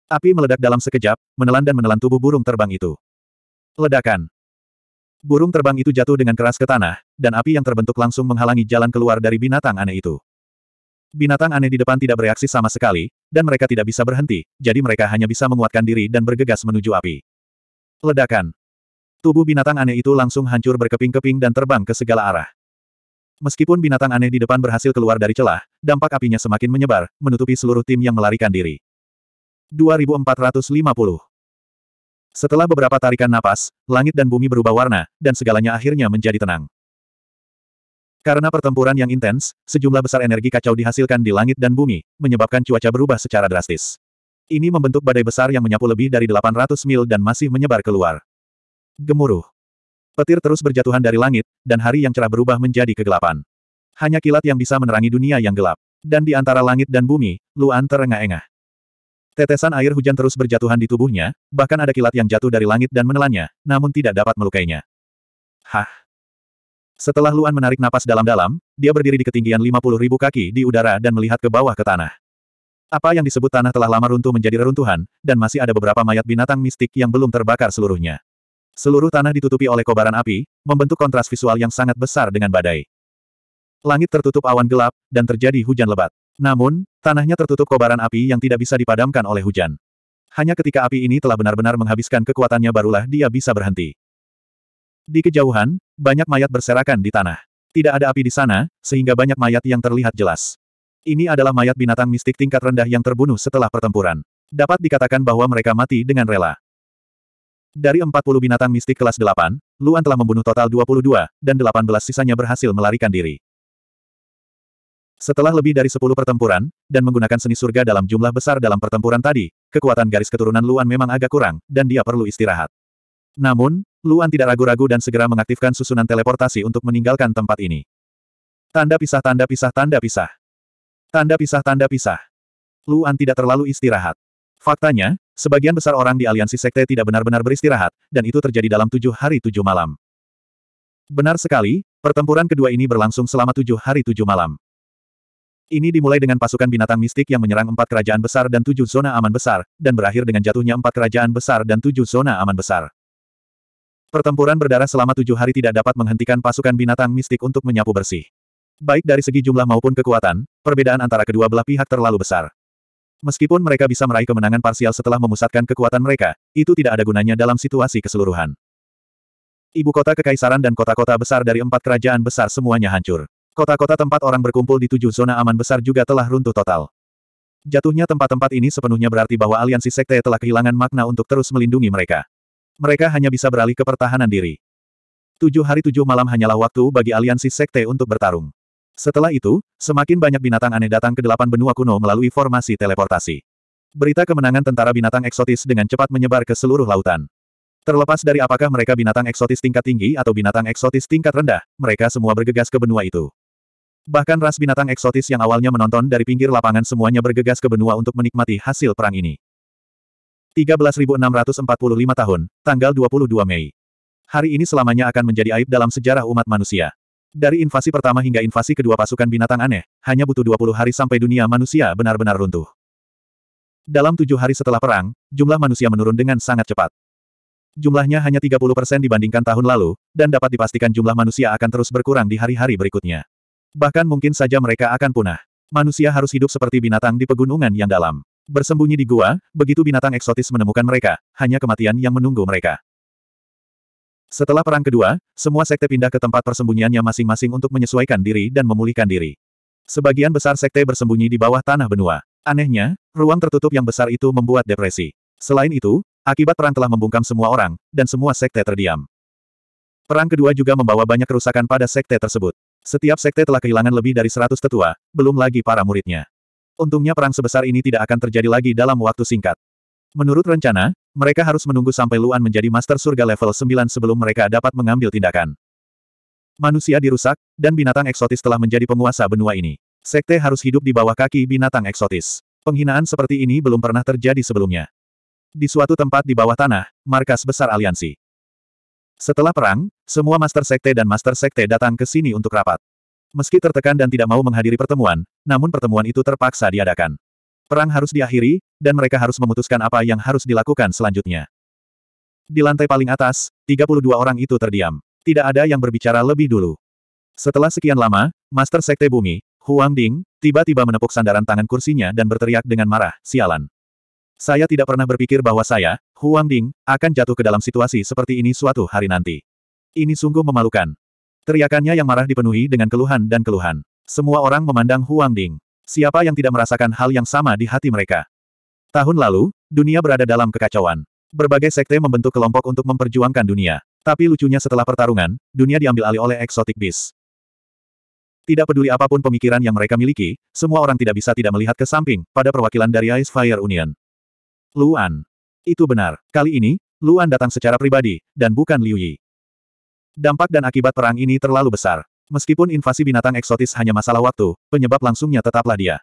Api meledak dalam sekejap, menelan dan menelan tubuh burung terbang itu. Ledakan. Burung terbang itu jatuh dengan keras ke tanah, dan api yang terbentuk langsung menghalangi jalan keluar dari binatang aneh itu. Binatang aneh di depan tidak bereaksi sama sekali, dan mereka tidak bisa berhenti, jadi mereka hanya bisa menguatkan diri dan bergegas menuju api. Ledakan. Tubuh binatang aneh itu langsung hancur berkeping-keping dan terbang ke segala arah. Meskipun binatang aneh di depan berhasil keluar dari celah, dampak apinya semakin menyebar, menutupi seluruh tim yang melarikan diri. 2450 Setelah beberapa tarikan napas, langit dan bumi berubah warna, dan segalanya akhirnya menjadi tenang. Karena pertempuran yang intens, sejumlah besar energi kacau dihasilkan di langit dan bumi, menyebabkan cuaca berubah secara drastis. Ini membentuk badai besar yang menyapu lebih dari 800 mil dan masih menyebar keluar. Gemuruh. Petir terus berjatuhan dari langit, dan hari yang cerah berubah menjadi kegelapan. Hanya kilat yang bisa menerangi dunia yang gelap. Dan di antara langit dan bumi, Luan terengah-engah. Tetesan air hujan terus berjatuhan di tubuhnya, bahkan ada kilat yang jatuh dari langit dan menelannya, namun tidak dapat melukainya. Hah? Setelah Luan menarik napas dalam-dalam, dia berdiri di ketinggian 50.000 ribu kaki di udara dan melihat ke bawah ke tanah. Apa yang disebut tanah telah lama runtuh menjadi reruntuhan, dan masih ada beberapa mayat binatang mistik yang belum terbakar seluruhnya. Seluruh tanah ditutupi oleh kobaran api, membentuk kontras visual yang sangat besar dengan badai. Langit tertutup awan gelap, dan terjadi hujan lebat. Namun, tanahnya tertutup kobaran api yang tidak bisa dipadamkan oleh hujan. Hanya ketika api ini telah benar-benar menghabiskan kekuatannya barulah dia bisa berhenti. Di kejauhan, banyak mayat berserakan di tanah. Tidak ada api di sana, sehingga banyak mayat yang terlihat jelas. Ini adalah mayat binatang mistik tingkat rendah yang terbunuh setelah pertempuran. Dapat dikatakan bahwa mereka mati dengan rela. Dari 40 binatang mistik kelas 8, Luan telah membunuh total 22, dan 18 sisanya berhasil melarikan diri. Setelah lebih dari 10 pertempuran, dan menggunakan seni surga dalam jumlah besar dalam pertempuran tadi, kekuatan garis keturunan Luan memang agak kurang, dan dia perlu istirahat. Namun, Luan tidak ragu-ragu dan segera mengaktifkan susunan teleportasi untuk meninggalkan tempat ini. Tanda pisah tanda pisah tanda pisah. Tanda pisah tanda pisah. Luan tidak terlalu istirahat. Faktanya, sebagian besar orang di aliansi sekte tidak benar-benar beristirahat, dan itu terjadi dalam tujuh hari tujuh malam. Benar sekali, pertempuran kedua ini berlangsung selama tujuh hari tujuh malam. Ini dimulai dengan pasukan binatang mistik yang menyerang empat kerajaan besar dan tujuh zona aman besar, dan berakhir dengan jatuhnya empat kerajaan besar dan tujuh zona aman besar. Pertempuran berdarah selama tujuh hari tidak dapat menghentikan pasukan binatang mistik untuk menyapu bersih. Baik dari segi jumlah maupun kekuatan, perbedaan antara kedua belah pihak terlalu besar. Meskipun mereka bisa meraih kemenangan parsial setelah memusatkan kekuatan mereka, itu tidak ada gunanya dalam situasi keseluruhan. Ibu kota kekaisaran dan kota-kota besar dari empat kerajaan besar semuanya hancur. Kota-kota tempat orang berkumpul di tujuh zona aman besar juga telah runtuh total. Jatuhnya tempat-tempat ini sepenuhnya berarti bahwa aliansi sekte telah kehilangan makna untuk terus melindungi mereka. Mereka hanya bisa beralih ke pertahanan diri. Tujuh hari tujuh malam hanyalah waktu bagi aliansi sekte untuk bertarung. Setelah itu, semakin banyak binatang aneh datang ke delapan benua kuno melalui formasi teleportasi. Berita kemenangan tentara binatang eksotis dengan cepat menyebar ke seluruh lautan. Terlepas dari apakah mereka binatang eksotis tingkat tinggi atau binatang eksotis tingkat rendah, mereka semua bergegas ke benua itu. Bahkan ras binatang eksotis yang awalnya menonton dari pinggir lapangan semuanya bergegas ke benua untuk menikmati hasil perang ini. 13645 tahun, tanggal 22 Mei. Hari ini selamanya akan menjadi aib dalam sejarah umat manusia. Dari invasi pertama hingga invasi kedua pasukan binatang aneh, hanya butuh 20 hari sampai dunia manusia benar-benar runtuh. Dalam tujuh hari setelah perang, jumlah manusia menurun dengan sangat cepat. Jumlahnya hanya 30 persen dibandingkan tahun lalu, dan dapat dipastikan jumlah manusia akan terus berkurang di hari-hari berikutnya. Bahkan mungkin saja mereka akan punah. Manusia harus hidup seperti binatang di pegunungan yang dalam. Bersembunyi di gua, begitu binatang eksotis menemukan mereka, hanya kematian yang menunggu mereka. Setelah perang kedua, semua sekte pindah ke tempat persembunyiannya masing-masing untuk menyesuaikan diri dan memulihkan diri. Sebagian besar sekte bersembunyi di bawah tanah benua. Anehnya, ruang tertutup yang besar itu membuat depresi. Selain itu, akibat perang telah membungkam semua orang, dan semua sekte terdiam. Perang kedua juga membawa banyak kerusakan pada sekte tersebut. Setiap sekte telah kehilangan lebih dari 100 tetua, belum lagi para muridnya. Untungnya perang sebesar ini tidak akan terjadi lagi dalam waktu singkat. Menurut rencana, mereka harus menunggu sampai Luan menjadi Master Surga level 9 sebelum mereka dapat mengambil tindakan. Manusia dirusak, dan binatang eksotis telah menjadi penguasa benua ini. Sekte harus hidup di bawah kaki binatang eksotis. Penghinaan seperti ini belum pernah terjadi sebelumnya. Di suatu tempat di bawah tanah, markas besar aliansi. Setelah perang, semua Master Sekte dan Master Sekte datang ke sini untuk rapat. Meski tertekan dan tidak mau menghadiri pertemuan, namun pertemuan itu terpaksa diadakan. Perang harus diakhiri, dan mereka harus memutuskan apa yang harus dilakukan selanjutnya. Di lantai paling atas, 32 orang itu terdiam. Tidak ada yang berbicara lebih dulu. Setelah sekian lama, Master Sekte Bumi, Huang Ding, tiba-tiba menepuk sandaran tangan kursinya dan berteriak dengan marah, sialan. Saya tidak pernah berpikir bahwa saya, Huang Ding, akan jatuh ke dalam situasi seperti ini suatu hari nanti. Ini sungguh memalukan. Teriakannya yang marah dipenuhi dengan keluhan dan keluhan. Semua orang memandang Huang Ding. Siapa yang tidak merasakan hal yang sama di hati mereka? Tahun lalu, dunia berada dalam kekacauan. Berbagai sekte membentuk kelompok untuk memperjuangkan dunia. Tapi lucunya setelah pertarungan, dunia diambil alih oleh eksotik bis. Tidak peduli apapun pemikiran yang mereka miliki, semua orang tidak bisa tidak melihat ke samping, pada perwakilan dari Ice Fire Union. Luan. Itu benar. Kali ini, Luan datang secara pribadi, dan bukan Liu Yi. Dampak dan akibat perang ini terlalu besar. Meskipun invasi binatang eksotis hanya masalah waktu, penyebab langsungnya tetaplah dia.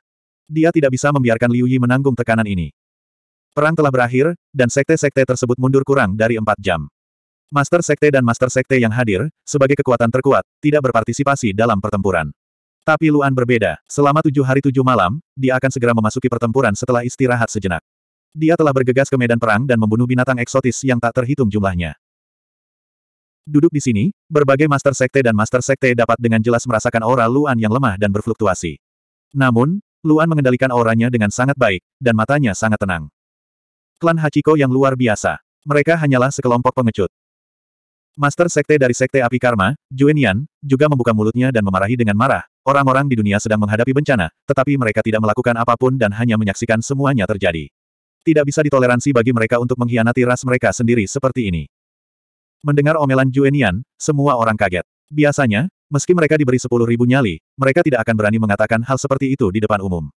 Dia tidak bisa membiarkan Liu Yi menanggung tekanan ini. Perang telah berakhir, dan sekte-sekte tersebut mundur kurang dari empat jam. Master Sekte dan Master Sekte yang hadir, sebagai kekuatan terkuat, tidak berpartisipasi dalam pertempuran. Tapi Luan berbeda, selama tujuh hari tujuh malam, dia akan segera memasuki pertempuran setelah istirahat sejenak. Dia telah bergegas ke medan perang dan membunuh binatang eksotis yang tak terhitung jumlahnya. Duduk di sini, berbagai Master Sekte dan Master Sekte dapat dengan jelas merasakan aura Luan yang lemah dan berfluktuasi. Namun, Luan mengendalikan auranya dengan sangat baik, dan matanya sangat tenang. Klan Hachiko yang luar biasa. Mereka hanyalah sekelompok pengecut. Master Sekte dari Sekte Api Karma, Juenian, juga membuka mulutnya dan memarahi dengan marah. Orang-orang di dunia sedang menghadapi bencana, tetapi mereka tidak melakukan apapun dan hanya menyaksikan semuanya terjadi. Tidak bisa ditoleransi bagi mereka untuk mengkhianati ras mereka sendiri seperti ini. Mendengar omelan Juenian, semua orang kaget. Biasanya, meski mereka diberi sepuluh ribu nyali, mereka tidak akan berani mengatakan hal seperti itu di depan umum.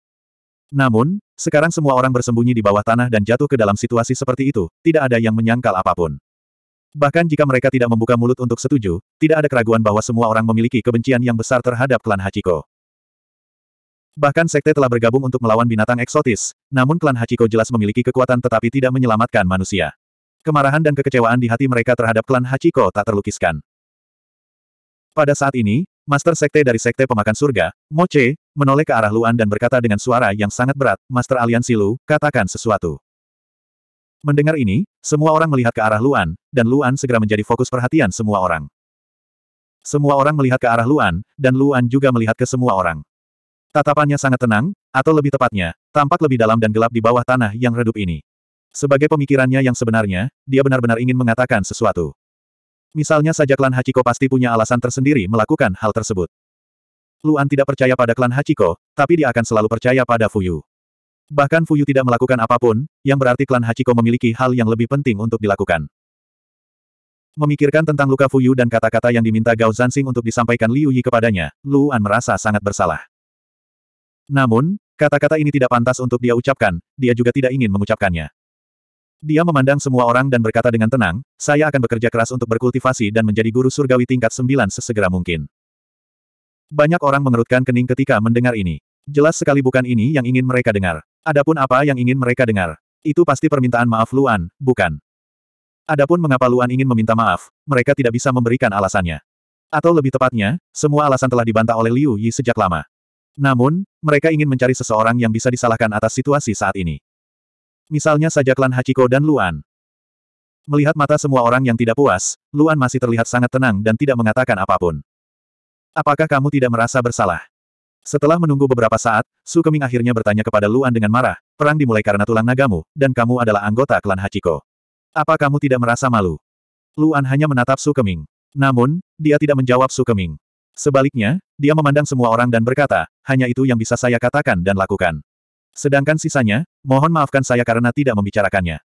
Namun, sekarang semua orang bersembunyi di bawah tanah dan jatuh ke dalam situasi seperti itu, tidak ada yang menyangkal apapun. Bahkan jika mereka tidak membuka mulut untuk setuju, tidak ada keraguan bahwa semua orang memiliki kebencian yang besar terhadap klan Hachiko. Bahkan sekte telah bergabung untuk melawan binatang eksotis, namun klan Hachiko jelas memiliki kekuatan tetapi tidak menyelamatkan manusia. Kemarahan dan kekecewaan di hati mereka terhadap klan Hachiko tak terlukiskan. Pada saat ini, Master Sekte dari Sekte Pemakan Surga, Moche, menoleh ke arah Luan dan berkata dengan suara yang sangat berat, Master Aliansi Lu, katakan sesuatu. Mendengar ini, semua orang melihat ke arah Luan, dan Luan segera menjadi fokus perhatian semua orang. Semua orang melihat ke arah Luan, dan Luan juga melihat ke semua orang. Tatapannya sangat tenang, atau lebih tepatnya, tampak lebih dalam dan gelap di bawah tanah yang redup ini. Sebagai pemikirannya yang sebenarnya, dia benar-benar ingin mengatakan sesuatu. Misalnya saja klan Hachiko pasti punya alasan tersendiri melakukan hal tersebut. Luan tidak percaya pada klan Hachiko, tapi dia akan selalu percaya pada Fuyu. Bahkan Fuyu tidak melakukan apapun, yang berarti klan Hachiko memiliki hal yang lebih penting untuk dilakukan. Memikirkan tentang luka Fuyu dan kata-kata yang diminta Gao Zansing untuk disampaikan Liu Yi kepadanya, Luan merasa sangat bersalah. Namun, kata-kata ini tidak pantas untuk dia ucapkan, dia juga tidak ingin mengucapkannya. Dia memandang semua orang dan berkata dengan tenang, saya akan bekerja keras untuk berkultivasi dan menjadi guru surgawi tingkat sembilan sesegera mungkin. Banyak orang mengerutkan kening ketika mendengar ini. Jelas sekali bukan ini yang ingin mereka dengar. Adapun apa yang ingin mereka dengar. Itu pasti permintaan maaf Luan, bukan? Adapun mengapa Luan ingin meminta maaf, mereka tidak bisa memberikan alasannya. Atau lebih tepatnya, semua alasan telah dibantah oleh Liu Yi sejak lama. Namun, mereka ingin mencari seseorang yang bisa disalahkan atas situasi saat ini. Misalnya saja klan Hachiko dan Luan. Melihat mata semua orang yang tidak puas, Luan masih terlihat sangat tenang dan tidak mengatakan apapun. Apakah kamu tidak merasa bersalah? Setelah menunggu beberapa saat, Su Keming akhirnya bertanya kepada Luan dengan marah, perang dimulai karena tulang nagamu, dan kamu adalah anggota klan Hachiko. Apa kamu tidak merasa malu? Luan hanya menatap Su Keming. Namun, dia tidak menjawab Su Keming. Sebaliknya, dia memandang semua orang dan berkata, hanya itu yang bisa saya katakan dan lakukan. Sedangkan sisanya, mohon maafkan saya karena tidak membicarakannya.